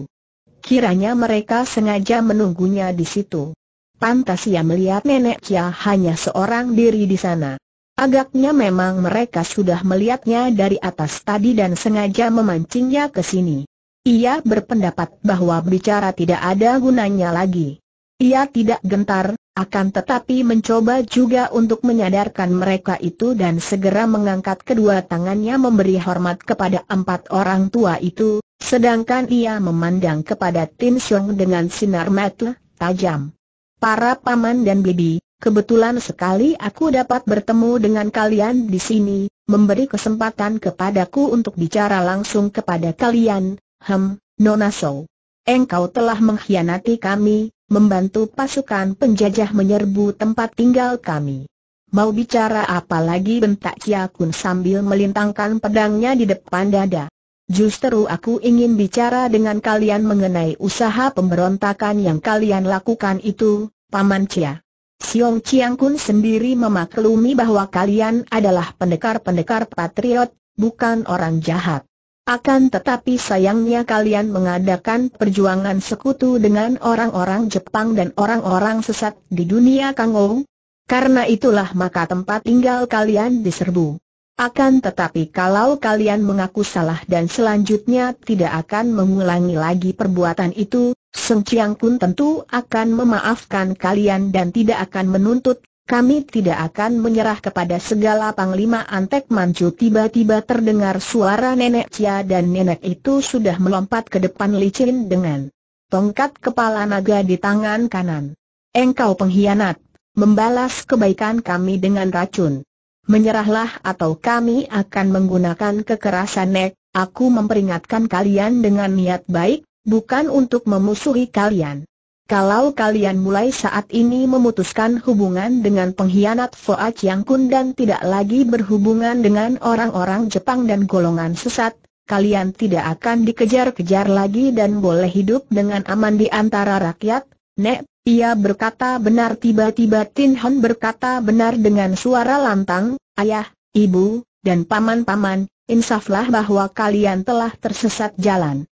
Kiranya mereka sengaja menunggunya di situ. Pantas ia melihat nenek Cia hanya seorang diri di sana. Agaknya memang mereka sudah melihatnya dari atas tadi dan sengaja memancingnya ke sini. Ia berpendapat bahwa bicara tidak ada gunanya lagi. Ia tidak gentar, akan tetapi mencoba juga untuk menyadarkan mereka itu dan segera mengangkat kedua tangannya memberi hormat kepada empat orang tua itu, sedangkan ia memandang kepada Tin Xiong dengan sinar mata tajam. Para paman dan bibi, kebetulan sekali aku dapat bertemu dengan kalian di sini, memberi kesempatan kepadaku untuk bicara langsung kepada kalian, hem, Nona so. Engkau telah mengkhianati kami, membantu pasukan penjajah menyerbu tempat tinggal kami. Mau bicara apa lagi bentak Kia Kun sambil melintangkan pedangnya di depan dada. Justru aku ingin bicara dengan kalian mengenai usaha pemberontakan yang kalian lakukan itu, Paman Chia. Siong Chiang Kun sendiri memaklumi bahwa kalian adalah pendekar-pendekar patriot, bukan orang jahat. Akan tetapi sayangnya kalian mengadakan perjuangan sekutu dengan orang-orang Jepang dan orang-orang sesat di dunia Kangou. Karena itulah maka tempat tinggal kalian diserbu. Akan tetapi kalau kalian mengaku salah dan selanjutnya tidak akan mengulangi lagi perbuatan itu, Seng Chiang Kun tentu akan memaafkan kalian dan tidak akan menuntut kami tidak akan menyerah kepada segala panglima antek mancu tiba-tiba terdengar suara nenek Cia dan nenek itu sudah melompat ke depan licin dengan tongkat kepala naga di tangan kanan. Engkau pengkhianat, membalas kebaikan kami dengan racun. Menyerahlah atau kami akan menggunakan kekerasan nek, aku memperingatkan kalian dengan niat baik, bukan untuk memusuhi kalian. Kalau kalian mulai saat ini memutuskan hubungan dengan pengkhianat Foa Chiang Kun dan tidak lagi berhubungan dengan orang-orang Jepang dan golongan sesat, kalian tidak akan dikejar-kejar lagi dan boleh hidup dengan aman di antara rakyat, Nek, ia berkata benar tiba-tiba Tin Hon berkata benar dengan suara lantang, Ayah, Ibu, dan Paman-Paman, insaflah bahwa kalian telah tersesat jalan.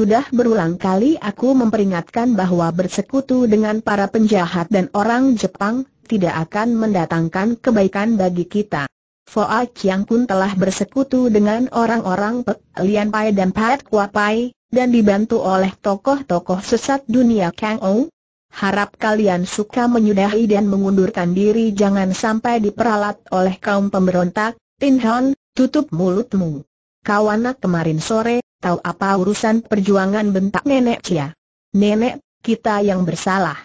Sudah berulang kali aku memperingatkan bahwa bersekutu dengan para penjahat dan orang Jepang, tidak akan mendatangkan kebaikan bagi kita. Foa Chiang pun telah bersekutu dengan orang-orang Pek Lian Pai dan Pat Kua Pai, dan dibantu oleh tokoh-tokoh sesat dunia Kang Ou, Harap kalian suka menyudahi dan mengundurkan diri jangan sampai diperalat oleh kaum pemberontak, Tin Hon, tutup mulutmu. Kawanak kemarin sore, Tahu apa urusan perjuangan bentak nenek Cia? Nenek, kita yang bersalah.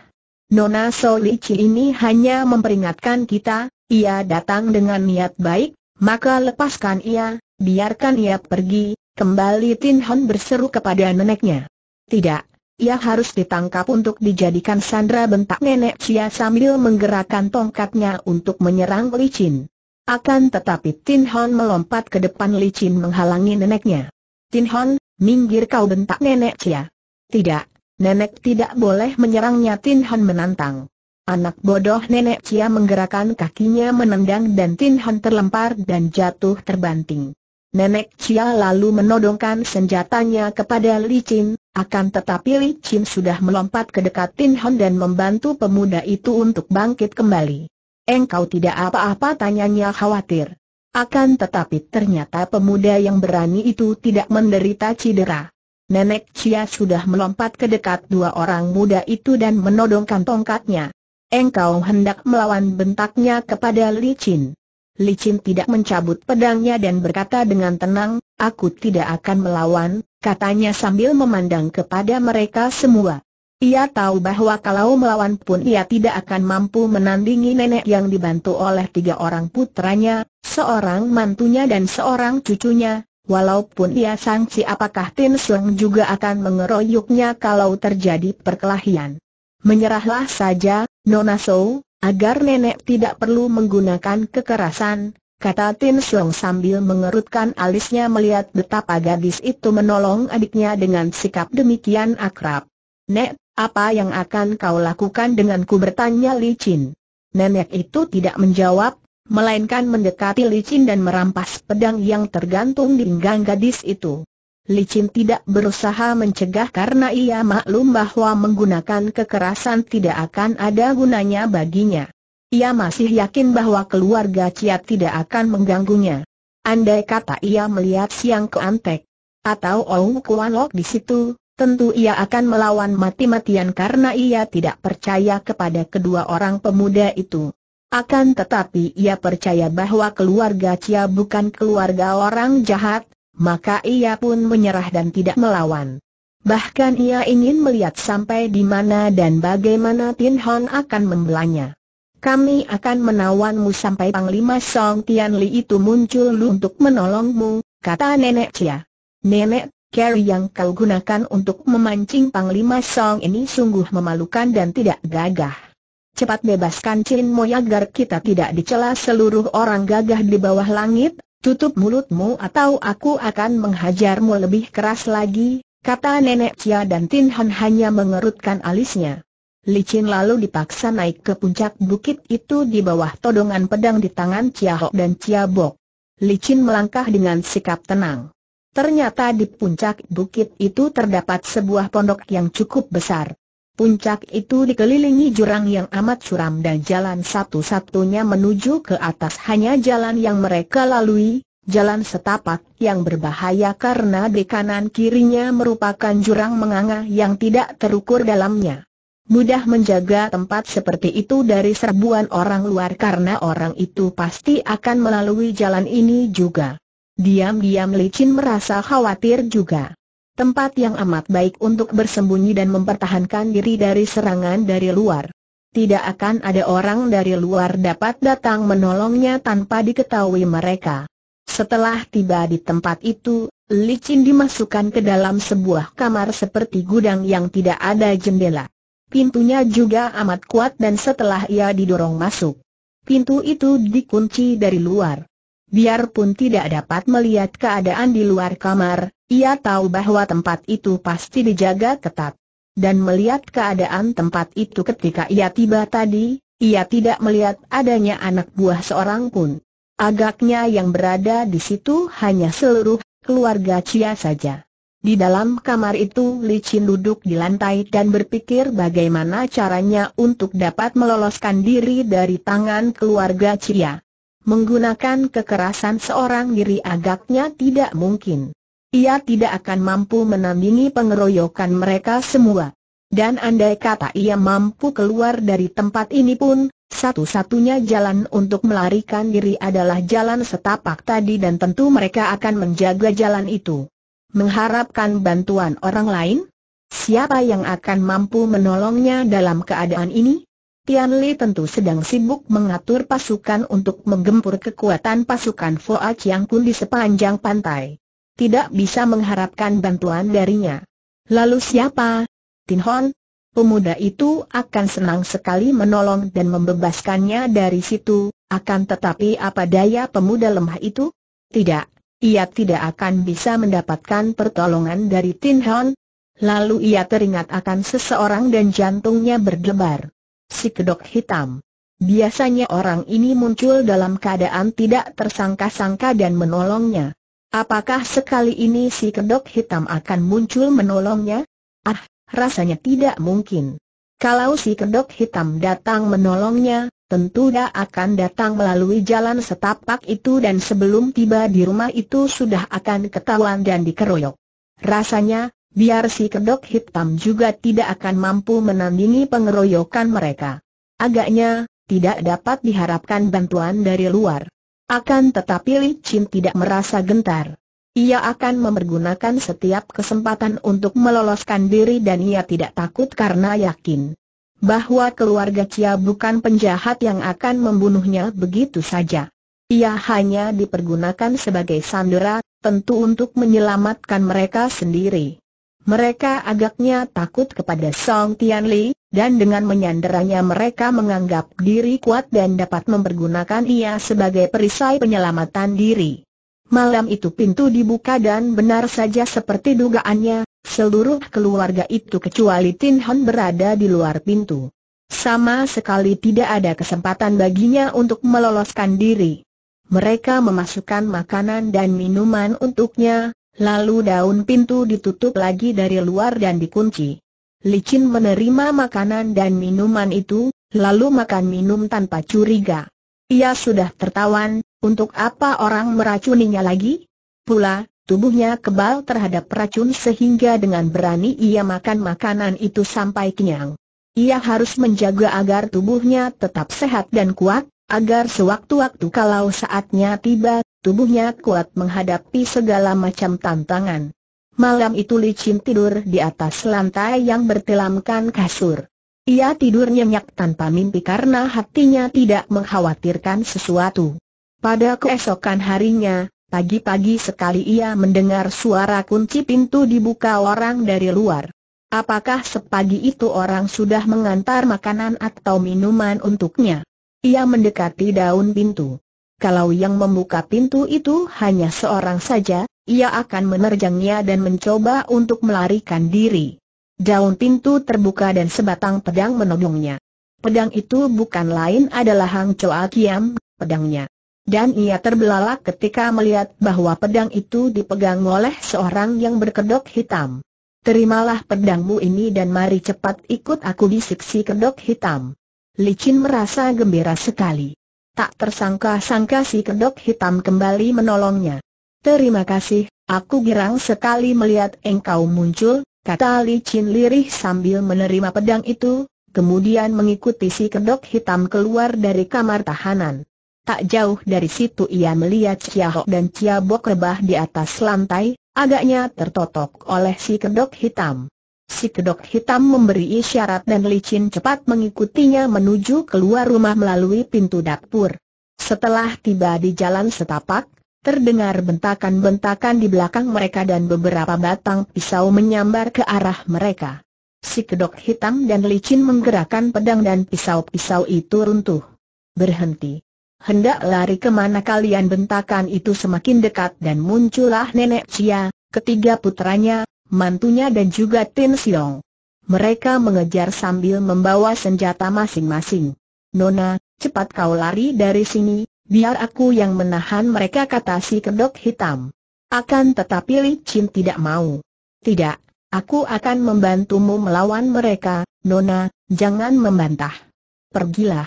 Nona Solici ini hanya memperingatkan kita, ia datang dengan niat baik, maka lepaskan ia, biarkan ia pergi, kembali Tin Hon berseru kepada neneknya. Tidak, ia harus ditangkap untuk dijadikan sandra bentak nenek Cia sambil menggerakkan tongkatnya untuk menyerang Licin. Akan tetapi Tin Hon melompat ke depan Licin menghalangi neneknya. Tin Hon, minggir kau bentak nenek Cia. Tidak, nenek tidak boleh menyerangnya Tin Hon menantang. Anak bodoh nenek Cia menggerakkan kakinya menendang dan Tin Hon terlempar dan jatuh terbanting. Nenek Cia lalu menodongkan senjatanya kepada Li Chin, akan tetapi Li Chin sudah melompat ke dekat Tin Hon dan membantu pemuda itu untuk bangkit kembali. Engkau tidak apa-apa tanyanya khawatir. Akan tetapi ternyata pemuda yang berani itu tidak menderita cedera. Nenek Cia sudah melompat ke dekat dua orang muda itu dan menodongkan tongkatnya. Engkau hendak melawan bentaknya kepada Licin. Licin tidak mencabut pedangnya dan berkata dengan tenang, aku tidak akan melawan, katanya sambil memandang kepada mereka semua. Ia tahu bahwa kalau melawan pun ia tidak akan mampu menandingi nenek yang dibantu oleh tiga orang putranya, seorang mantunya dan seorang cucunya, walaupun ia sangsi apakah Tin Sung juga akan mengeroyoknya kalau terjadi perkelahian. Menyerahlah saja, Nona So, agar nenek tidak perlu menggunakan kekerasan, kata Tin Sung sambil mengerutkan alisnya melihat betapa gadis itu menolong adiknya dengan sikap demikian akrab. Nek, apa yang akan kau lakukan denganku bertanya Li Chin. Nenek itu tidak menjawab, melainkan mendekati licin dan merampas pedang yang tergantung di pinggang gadis itu. Licin tidak berusaha mencegah karena ia maklum bahwa menggunakan kekerasan tidak akan ada gunanya baginya. Ia masih yakin bahwa keluarga Ciat tidak akan mengganggunya. Andai kata ia melihat Siang Keantek atau Ong Kuan Lok di situ, tentu ia akan melawan mati-matian karena ia tidak percaya kepada kedua orang pemuda itu. Akan tetapi ia percaya bahwa keluarga Cia bukan keluarga orang jahat, maka ia pun menyerah dan tidak melawan. Bahkan ia ingin melihat sampai di mana dan bagaimana Tin Hon akan membelanya. Kami akan menawanmu sampai Panglima Song Tian Li itu muncul untuk menolongmu, kata Nenek Cia. Nenek Cara yang kau gunakan untuk memancing Panglima Song ini sungguh memalukan dan tidak gagah. Cepat bebaskan Chin Mo agar kita tidak dicela seluruh orang gagah di bawah langit, tutup mulutmu atau aku akan menghajarmu lebih keras lagi, kata Nenek Cia dan Tin Han hanya mengerutkan alisnya. Licin lalu dipaksa naik ke puncak bukit itu di bawah todongan pedang di tangan Hok dan Li Licin melangkah dengan sikap tenang. Ternyata di puncak bukit itu terdapat sebuah pondok yang cukup besar. Puncak itu dikelilingi jurang yang amat suram dan jalan satu-satunya menuju ke atas hanya jalan yang mereka lalui, jalan setapak yang berbahaya karena di kanan kirinya merupakan jurang menganga yang tidak terukur dalamnya. Mudah menjaga tempat seperti itu dari serbuan orang luar karena orang itu pasti akan melalui jalan ini juga. Diam-diam licin merasa khawatir juga. Tempat yang amat baik untuk bersembunyi dan mempertahankan diri dari serangan dari luar. Tidak akan ada orang dari luar dapat datang menolongnya tanpa diketahui mereka. Setelah tiba di tempat itu, licin dimasukkan ke dalam sebuah kamar seperti gudang yang tidak ada jendela. Pintunya juga amat kuat dan setelah ia didorong masuk, pintu itu dikunci dari luar. Biarpun tidak dapat melihat keadaan di luar kamar, ia tahu bahwa tempat itu pasti dijaga ketat. Dan melihat keadaan tempat itu ketika ia tiba tadi, ia tidak melihat adanya anak buah seorang pun. Agaknya yang berada di situ hanya seluruh keluarga Cia saja. Di dalam kamar itu licin duduk di lantai dan berpikir bagaimana caranya untuk dapat meloloskan diri dari tangan keluarga Cia. Menggunakan kekerasan seorang diri agaknya tidak mungkin. Ia tidak akan mampu menandingi pengeroyokan mereka semua. Dan andai kata ia mampu keluar dari tempat ini pun, satu-satunya jalan untuk melarikan diri adalah jalan setapak tadi dan tentu mereka akan menjaga jalan itu. Mengharapkan bantuan orang lain? Siapa yang akan mampu menolongnya dalam keadaan ini? Tian Li tentu sedang sibuk mengatur pasukan untuk menggempur kekuatan pasukan Foa Chiang Kun di sepanjang pantai. Tidak bisa mengharapkan bantuan darinya. Lalu siapa? Tin Hon? Pemuda itu akan senang sekali menolong dan membebaskannya dari situ, akan tetapi apa daya pemuda lemah itu? Tidak, ia tidak akan bisa mendapatkan pertolongan dari Tin Hon. Lalu ia teringat akan seseorang dan jantungnya berdebar si kedok hitam. Biasanya orang ini muncul dalam keadaan tidak tersangka-sangka dan menolongnya. Apakah sekali ini si kedok hitam akan muncul menolongnya? Ah, rasanya tidak mungkin. Kalau si kedok hitam datang menolongnya, tentu dia akan datang melalui jalan setapak itu dan sebelum tiba di rumah itu sudah akan ketahuan dan dikeroyok. Rasanya, biar si kedok hitam juga tidak akan mampu menandingi pengeroyokan mereka. Agaknya, tidak dapat diharapkan bantuan dari luar. Akan tetapi Li Chin tidak merasa gentar. Ia akan mempergunakan setiap kesempatan untuk meloloskan diri dan ia tidak takut karena yakin bahwa keluarga Cia bukan penjahat yang akan membunuhnya begitu saja. Ia hanya dipergunakan sebagai sandera, tentu untuk menyelamatkan mereka sendiri. Mereka agaknya takut kepada Song Tianli, dan dengan menyanderanya mereka menganggap diri kuat dan dapat mempergunakan ia sebagai perisai penyelamatan diri. Malam itu pintu dibuka dan benar saja seperti dugaannya, seluruh keluarga itu kecuali Tin Hon berada di luar pintu. Sama sekali tidak ada kesempatan baginya untuk meloloskan diri. Mereka memasukkan makanan dan minuman untuknya, Lalu daun pintu ditutup lagi dari luar dan dikunci. Licin menerima makanan dan minuman itu, lalu makan minum tanpa curiga. Ia sudah tertawan, untuk apa orang meracuninya lagi? Pula, tubuhnya kebal terhadap racun sehingga dengan berani ia makan makanan itu sampai kenyang. Ia harus menjaga agar tubuhnya tetap sehat dan kuat, agar sewaktu-waktu kalau saatnya tiba, tubuhnya kuat menghadapi segala macam tantangan. Malam itu licin tidur di atas lantai yang bertelamkan kasur. Ia tidur nyenyak tanpa mimpi karena hatinya tidak mengkhawatirkan sesuatu. Pada keesokan harinya, pagi-pagi sekali ia mendengar suara kunci pintu dibuka orang dari luar. Apakah sepagi itu orang sudah mengantar makanan atau minuman untuknya? Ia mendekati daun pintu. Kalau yang membuka pintu itu hanya seorang saja, ia akan menerjangnya dan mencoba untuk melarikan diri. Daun pintu terbuka dan sebatang pedang menodongnya. Pedang itu bukan lain adalah Hang Choa Kiam, pedangnya. Dan ia terbelalak ketika melihat bahwa pedang itu dipegang oleh seorang yang berkedok hitam. Terimalah pedangmu ini dan mari cepat ikut aku di seksi kedok hitam. Licin merasa gembira sekali. Tak tersangka-sangka si kedok hitam kembali menolongnya. Terima kasih, aku girang sekali melihat engkau muncul, kata Licin lirih sambil menerima pedang itu, kemudian mengikuti si kedok hitam keluar dari kamar tahanan. Tak jauh dari situ ia melihat Ciahok dan Ciabok rebah di atas lantai, agaknya tertotok oleh si kedok hitam. Si kedok hitam memberi isyarat dan licin cepat mengikutinya menuju keluar rumah melalui pintu dapur. Setelah tiba di jalan setapak, terdengar bentakan-bentakan di belakang mereka dan beberapa batang pisau menyambar ke arah mereka. Si kedok hitam dan licin menggerakkan pedang dan pisau-pisau itu runtuh. Berhenti. Hendak lari kemana kalian bentakan itu semakin dekat dan muncullah nenek Cia, ketiga putranya, mantunya dan juga Tin Siong. Mereka mengejar sambil membawa senjata masing-masing. Nona, cepat kau lari dari sini, biar aku yang menahan mereka kata si kedok hitam. Akan tetapi Li Chin tidak mau. Tidak, aku akan membantumu melawan mereka, Nona, jangan membantah. Pergilah.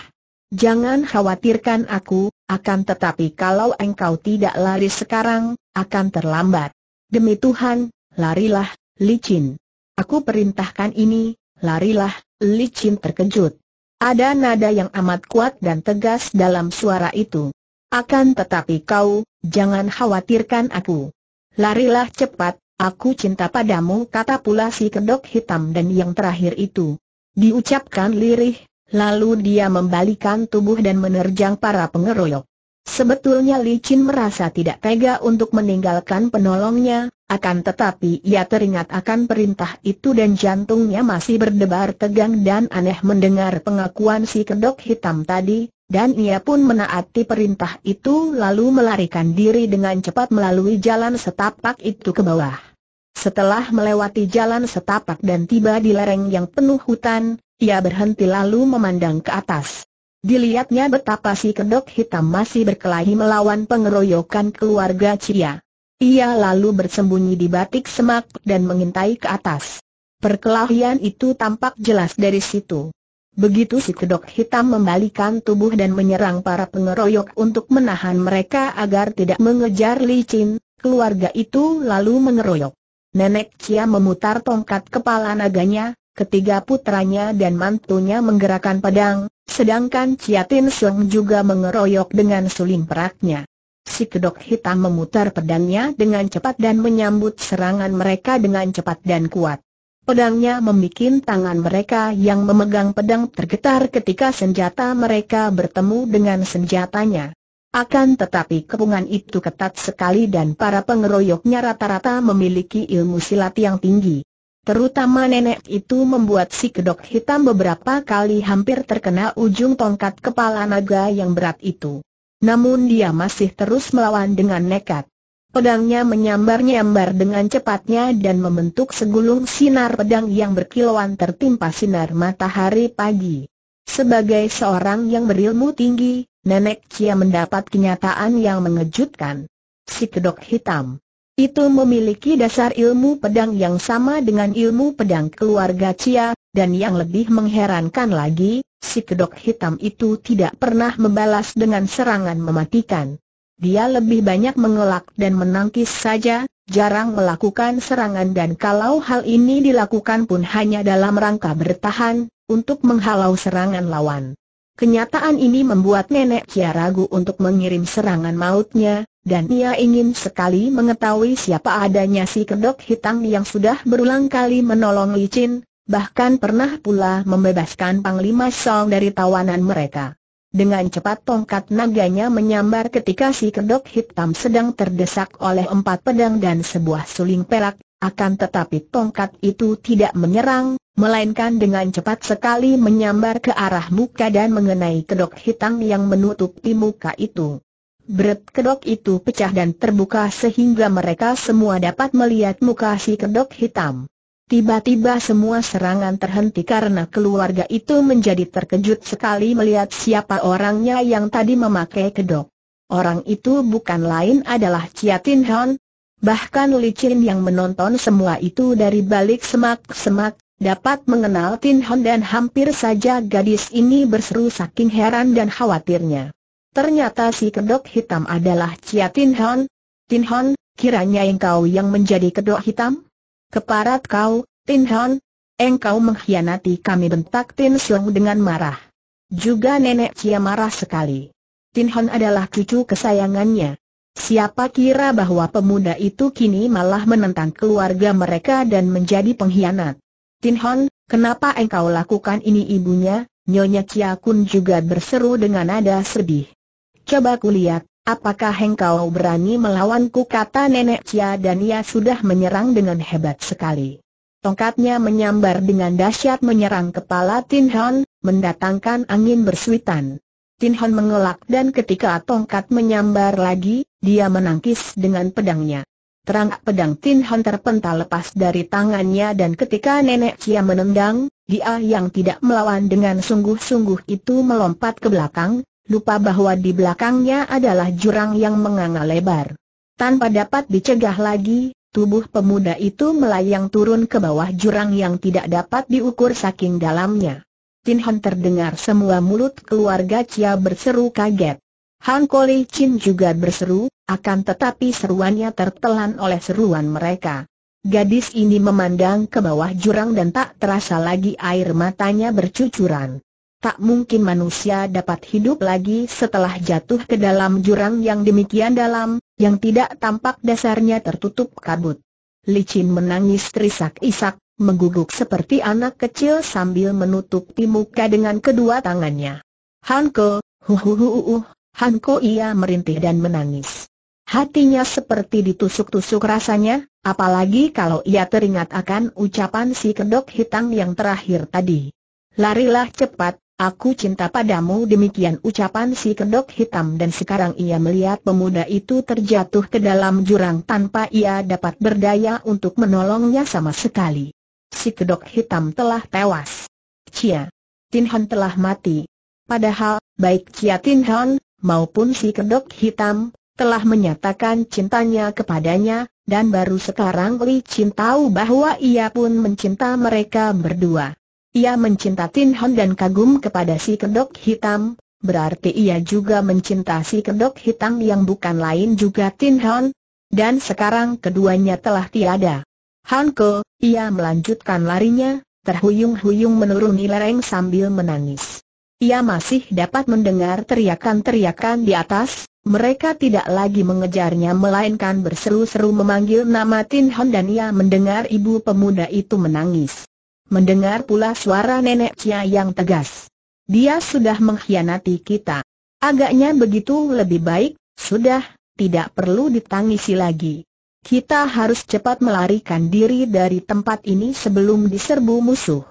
Jangan khawatirkan aku, akan tetapi kalau engkau tidak lari sekarang, akan terlambat. Demi Tuhan, larilah, licin. Aku perintahkan ini, larilah, licin terkejut. Ada nada yang amat kuat dan tegas dalam suara itu. Akan tetapi kau, jangan khawatirkan aku. Larilah cepat, aku cinta padamu kata pula si kedok hitam dan yang terakhir itu. Diucapkan lirih, lalu dia membalikan tubuh dan menerjang para pengeroyok. Sebetulnya Licin merasa tidak tega untuk meninggalkan penolongnya, akan tetapi ia teringat akan perintah itu dan jantungnya masih berdebar tegang dan aneh mendengar pengakuan si kedok hitam tadi, dan ia pun menaati perintah itu lalu melarikan diri dengan cepat melalui jalan setapak itu ke bawah. Setelah melewati jalan setapak dan tiba di lereng yang penuh hutan, ia berhenti lalu memandang ke atas. Dilihatnya betapa si kedok hitam masih berkelahi melawan pengeroyokan keluarga Cia. Ia lalu bersembunyi di batik semak dan mengintai ke atas. Perkelahian itu tampak jelas dari situ. Begitu si kedok hitam membalikan tubuh dan menyerang para pengeroyok untuk menahan mereka agar tidak mengejar licin, keluarga itu lalu mengeroyok. Nenek Cia memutar tongkat kepala naganya, ketiga putranya dan mantunya menggerakkan pedang, sedangkan Cia Tin Sung juga mengeroyok dengan suling peraknya. Si kedok hitam memutar pedangnya dengan cepat dan menyambut serangan mereka dengan cepat dan kuat. Pedangnya membuat tangan mereka yang memegang pedang tergetar ketika senjata mereka bertemu dengan senjatanya. Akan tetapi kepungan itu ketat sekali dan para pengeroyoknya rata-rata memiliki ilmu silat yang tinggi. Terutama nenek itu membuat si kedok hitam beberapa kali hampir terkena ujung tongkat kepala naga yang berat itu. Namun dia masih terus melawan dengan nekat. Pedangnya menyambar-nyambar dengan cepatnya dan membentuk segulung sinar pedang yang berkilauan tertimpa sinar matahari pagi. Sebagai seorang yang berilmu tinggi, Nenek Cia mendapat kenyataan yang mengejutkan. Si kedok hitam itu memiliki dasar ilmu pedang yang sama dengan ilmu pedang keluarga Cia, dan yang lebih mengherankan lagi, si kedok hitam itu tidak pernah membalas dengan serangan mematikan. Dia lebih banyak mengelak dan menangkis saja, jarang melakukan serangan dan kalau hal ini dilakukan pun hanya dalam rangka bertahan, untuk menghalau serangan lawan. Kenyataan ini membuat nenek Kia ragu untuk mengirim serangan mautnya, dan ia ingin sekali mengetahui siapa adanya si kedok hitam yang sudah berulang kali menolong Licin, bahkan pernah pula membebaskan Panglima Song dari tawanan mereka. Dengan cepat tongkat naganya menyambar ketika si kedok hitam sedang terdesak oleh empat pedang dan sebuah suling perak, akan tetapi tongkat itu tidak menyerang, melainkan dengan cepat sekali menyambar ke arah muka dan mengenai kedok hitam yang menutupi muka itu. Beret kedok itu pecah dan terbuka sehingga mereka semua dapat melihat muka si kedok hitam. Tiba-tiba semua serangan terhenti karena keluarga itu menjadi terkejut sekali melihat siapa orangnya yang tadi memakai kedok. Orang itu bukan lain adalah Chia Tin Hon. Bahkan Li Chin yang menonton semua itu dari balik semak-semak, dapat mengenal Tin Hon dan hampir saja gadis ini berseru saking heran dan khawatirnya. Ternyata si kedok hitam adalah Chia Tin Hon. Tin Hon, kiranya engkau yang menjadi kedok hitam? Keparat kau, Tin Hon, engkau mengkhianati kami bentak Tin Siong dengan marah. Juga nenek Cia marah sekali. Tin Hon adalah cucu kesayangannya. Siapa kira bahwa pemuda itu kini malah menentang keluarga mereka dan menjadi pengkhianat. Tin Hon, kenapa engkau lakukan ini ibunya, Nyonya Cia Kun juga berseru dengan nada sedih. Coba kulihat, Apakah engkau berani melawanku kata nenek Cia dan ia sudah menyerang dengan hebat sekali. Tongkatnya menyambar dengan dahsyat menyerang kepala Tin Hon, mendatangkan angin bersuitan. Tin Hon mengelak dan ketika tongkat menyambar lagi, dia menangkis dengan pedangnya. Terang pedang Tin Hon terpental lepas dari tangannya dan ketika nenek Cia menendang, dia yang tidak melawan dengan sungguh-sungguh itu melompat ke belakang, lupa bahwa di belakangnya adalah jurang yang menganga lebar. Tanpa dapat dicegah lagi, tubuh pemuda itu melayang turun ke bawah jurang yang tidak dapat diukur saking dalamnya. Tin Han terdengar semua mulut keluarga Chia berseru kaget. Han Koli Chin juga berseru, akan tetapi seruannya tertelan oleh seruan mereka. Gadis ini memandang ke bawah jurang dan tak terasa lagi air matanya bercucuran. Tak mungkin manusia dapat hidup lagi setelah jatuh ke dalam jurang yang demikian dalam, yang tidak tampak dasarnya tertutup kabut. Licin menangis terisak-isak, mengguguk seperti anak kecil sambil menutupi muka dengan kedua tangannya. Hanko, huhuhuhuh, Hanko ia merintih dan menangis. Hatinya seperti ditusuk-tusuk rasanya, apalagi kalau ia teringat akan ucapan si kedok hitam yang terakhir tadi. Larilah cepat, Aku cinta padamu demikian ucapan si kedok hitam dan sekarang ia melihat pemuda itu terjatuh ke dalam jurang tanpa ia dapat berdaya untuk menolongnya sama sekali. Si kedok hitam telah tewas. Cia. Tin Han telah mati. Padahal, baik Cia Tin Han, maupun si kedok hitam, telah menyatakan cintanya kepadanya, dan baru sekarang Li Chin tahu bahwa ia pun mencinta mereka berdua. Ia mencinta Tin Hon dan kagum kepada si kedok hitam, berarti ia juga mencinta si kedok hitam yang bukan lain juga Tin Hon. Dan sekarang keduanya telah tiada. Hanko, ia melanjutkan larinya, terhuyung-huyung menuruni lereng sambil menangis. Ia masih dapat mendengar teriakan-teriakan di atas, mereka tidak lagi mengejarnya melainkan berseru-seru memanggil nama Tin Hon dan ia mendengar ibu pemuda itu menangis mendengar pula suara nenek Cia yang tegas. Dia sudah mengkhianati kita. Agaknya begitu lebih baik, sudah, tidak perlu ditangisi lagi. Kita harus cepat melarikan diri dari tempat ini sebelum diserbu musuh.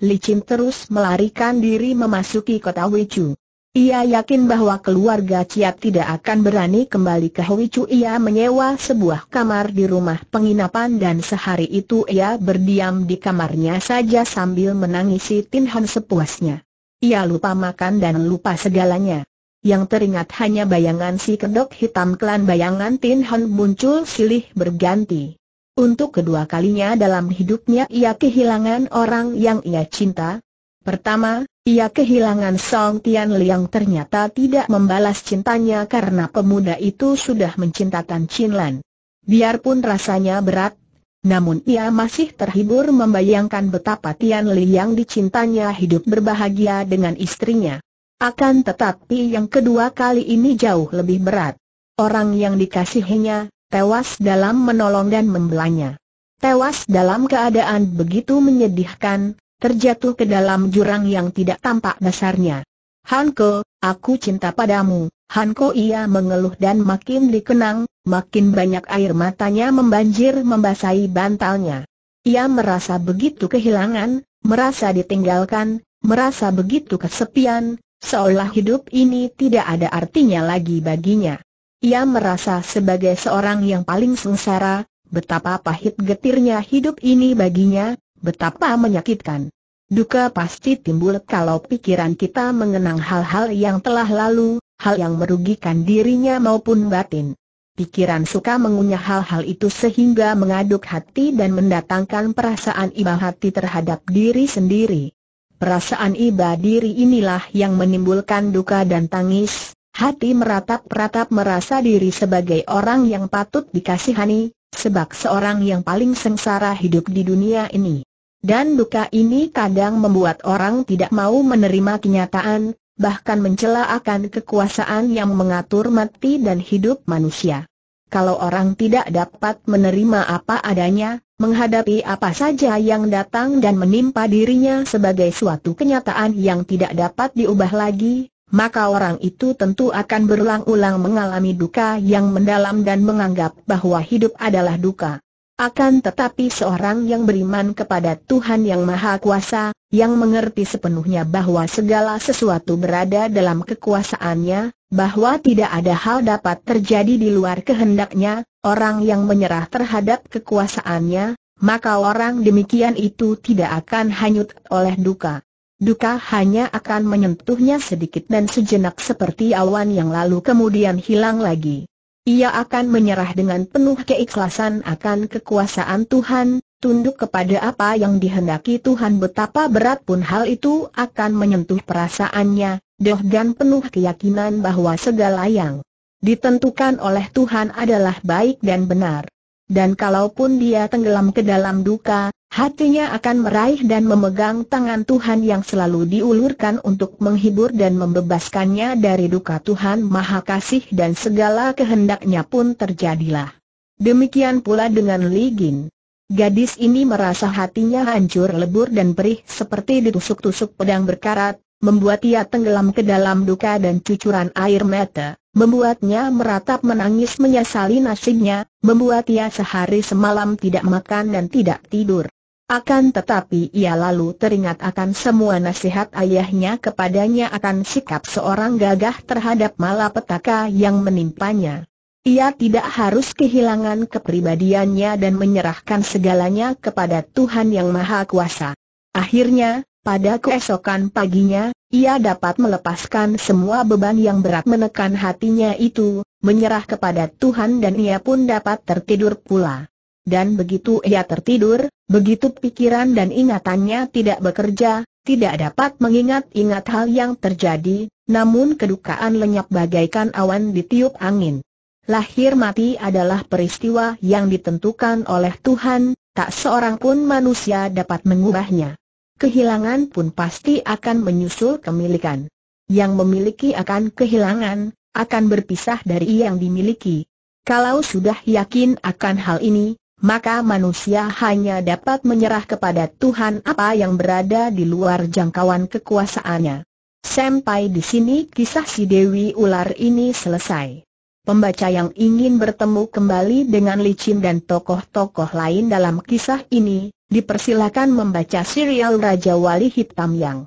Licin terus melarikan diri memasuki kota Wechu. Ia yakin bahwa keluarga Ciat tidak akan berani kembali ke Huicu. Ia menyewa sebuah kamar di rumah penginapan dan sehari itu ia berdiam di kamarnya saja sambil menangisi Tin Han sepuasnya. Ia lupa makan dan lupa segalanya. Yang teringat hanya bayangan si kedok hitam klan bayangan Tin Han muncul silih berganti. Untuk kedua kalinya dalam hidupnya ia kehilangan orang yang ia cinta. Pertama, ia kehilangan Song Tian Liang ternyata tidak membalas cintanya karena pemuda itu sudah mencintakan Chin Lan. Biarpun rasanya berat, namun ia masih terhibur membayangkan betapa Tian Liang dicintanya hidup berbahagia dengan istrinya. Akan tetapi yang kedua kali ini jauh lebih berat. Orang yang dikasihinya, tewas dalam menolong dan membelanya. Tewas dalam keadaan begitu menyedihkan, terjatuh ke dalam jurang yang tidak tampak dasarnya. Hanko, aku cinta padamu. Hanko ia mengeluh dan makin dikenang, makin banyak air matanya membanjir membasahi bantalnya. Ia merasa begitu kehilangan, merasa ditinggalkan, merasa begitu kesepian, seolah hidup ini tidak ada artinya lagi baginya. Ia merasa sebagai seorang yang paling sengsara, betapa pahit getirnya hidup ini baginya, betapa menyakitkan. Duka pasti timbul kalau pikiran kita mengenang hal-hal yang telah lalu, hal yang merugikan dirinya maupun batin. Pikiran suka mengunyah hal-hal itu sehingga mengaduk hati dan mendatangkan perasaan iba hati terhadap diri sendiri. Perasaan iba diri inilah yang menimbulkan duka dan tangis, hati meratap-ratap merasa diri sebagai orang yang patut dikasihani, sebab seorang yang paling sengsara hidup di dunia ini. Dan duka ini kadang membuat orang tidak mau menerima kenyataan, bahkan mencela akan kekuasaan yang mengatur mati dan hidup manusia. Kalau orang tidak dapat menerima apa adanya, menghadapi apa saja yang datang dan menimpa dirinya sebagai suatu kenyataan yang tidak dapat diubah lagi, maka orang itu tentu akan berulang-ulang mengalami duka yang mendalam dan menganggap bahwa hidup adalah duka. Akan tetapi seorang yang beriman kepada Tuhan Yang Maha Kuasa, yang mengerti sepenuhnya bahwa segala sesuatu berada dalam kekuasaannya, bahwa tidak ada hal dapat terjadi di luar kehendaknya, orang yang menyerah terhadap kekuasaannya, maka orang demikian itu tidak akan hanyut oleh duka. Duka hanya akan menyentuhnya sedikit dan sejenak seperti awan yang lalu kemudian hilang lagi ia akan menyerah dengan penuh keikhlasan akan kekuasaan Tuhan, tunduk kepada apa yang dihendaki Tuhan betapa berat pun hal itu akan menyentuh perasaannya, dan penuh keyakinan bahwa segala yang ditentukan oleh Tuhan adalah baik dan benar. Dan kalaupun dia tenggelam ke dalam duka, hatinya akan meraih dan memegang tangan Tuhan yang selalu diulurkan untuk menghibur dan membebaskannya dari duka Tuhan Maha Kasih dan segala kehendaknya pun terjadilah. Demikian pula dengan Li Gin. Gadis ini merasa hatinya hancur lebur dan perih seperti ditusuk-tusuk pedang berkarat, membuat ia tenggelam ke dalam duka dan cucuran air mata, membuatnya meratap menangis menyesali nasibnya, membuat ia sehari semalam tidak makan dan tidak tidur. Akan tetapi ia lalu teringat akan semua nasihat ayahnya kepadanya akan sikap seorang gagah terhadap malapetaka yang menimpanya. Ia tidak harus kehilangan kepribadiannya dan menyerahkan segalanya kepada Tuhan Yang Maha Kuasa. Akhirnya, pada keesokan paginya, ia dapat melepaskan semua beban yang berat menekan hatinya itu, menyerah kepada Tuhan dan ia pun dapat tertidur pula. Dan begitu ia tertidur, begitu pikiran dan ingatannya tidak bekerja, tidak dapat mengingat-ingat hal yang terjadi, namun kedukaan lenyap bagaikan awan ditiup angin. Lahir mati adalah peristiwa yang ditentukan oleh Tuhan, tak seorang pun manusia dapat mengubahnya kehilangan pun pasti akan menyusul kemilikan. Yang memiliki akan kehilangan, akan berpisah dari yang dimiliki. Kalau sudah yakin akan hal ini, maka manusia hanya dapat menyerah kepada Tuhan apa yang berada di luar jangkauan kekuasaannya. Sampai di sini kisah si Dewi Ular ini selesai. Pembaca yang ingin bertemu kembali dengan licin dan tokoh-tokoh lain dalam kisah ini, dipersilakan membaca serial Raja Wali Hitam yang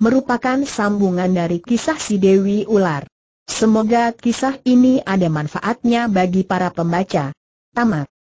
merupakan sambungan dari kisah si Dewi Ular. Semoga kisah ini ada manfaatnya bagi para pembaca. Tamat.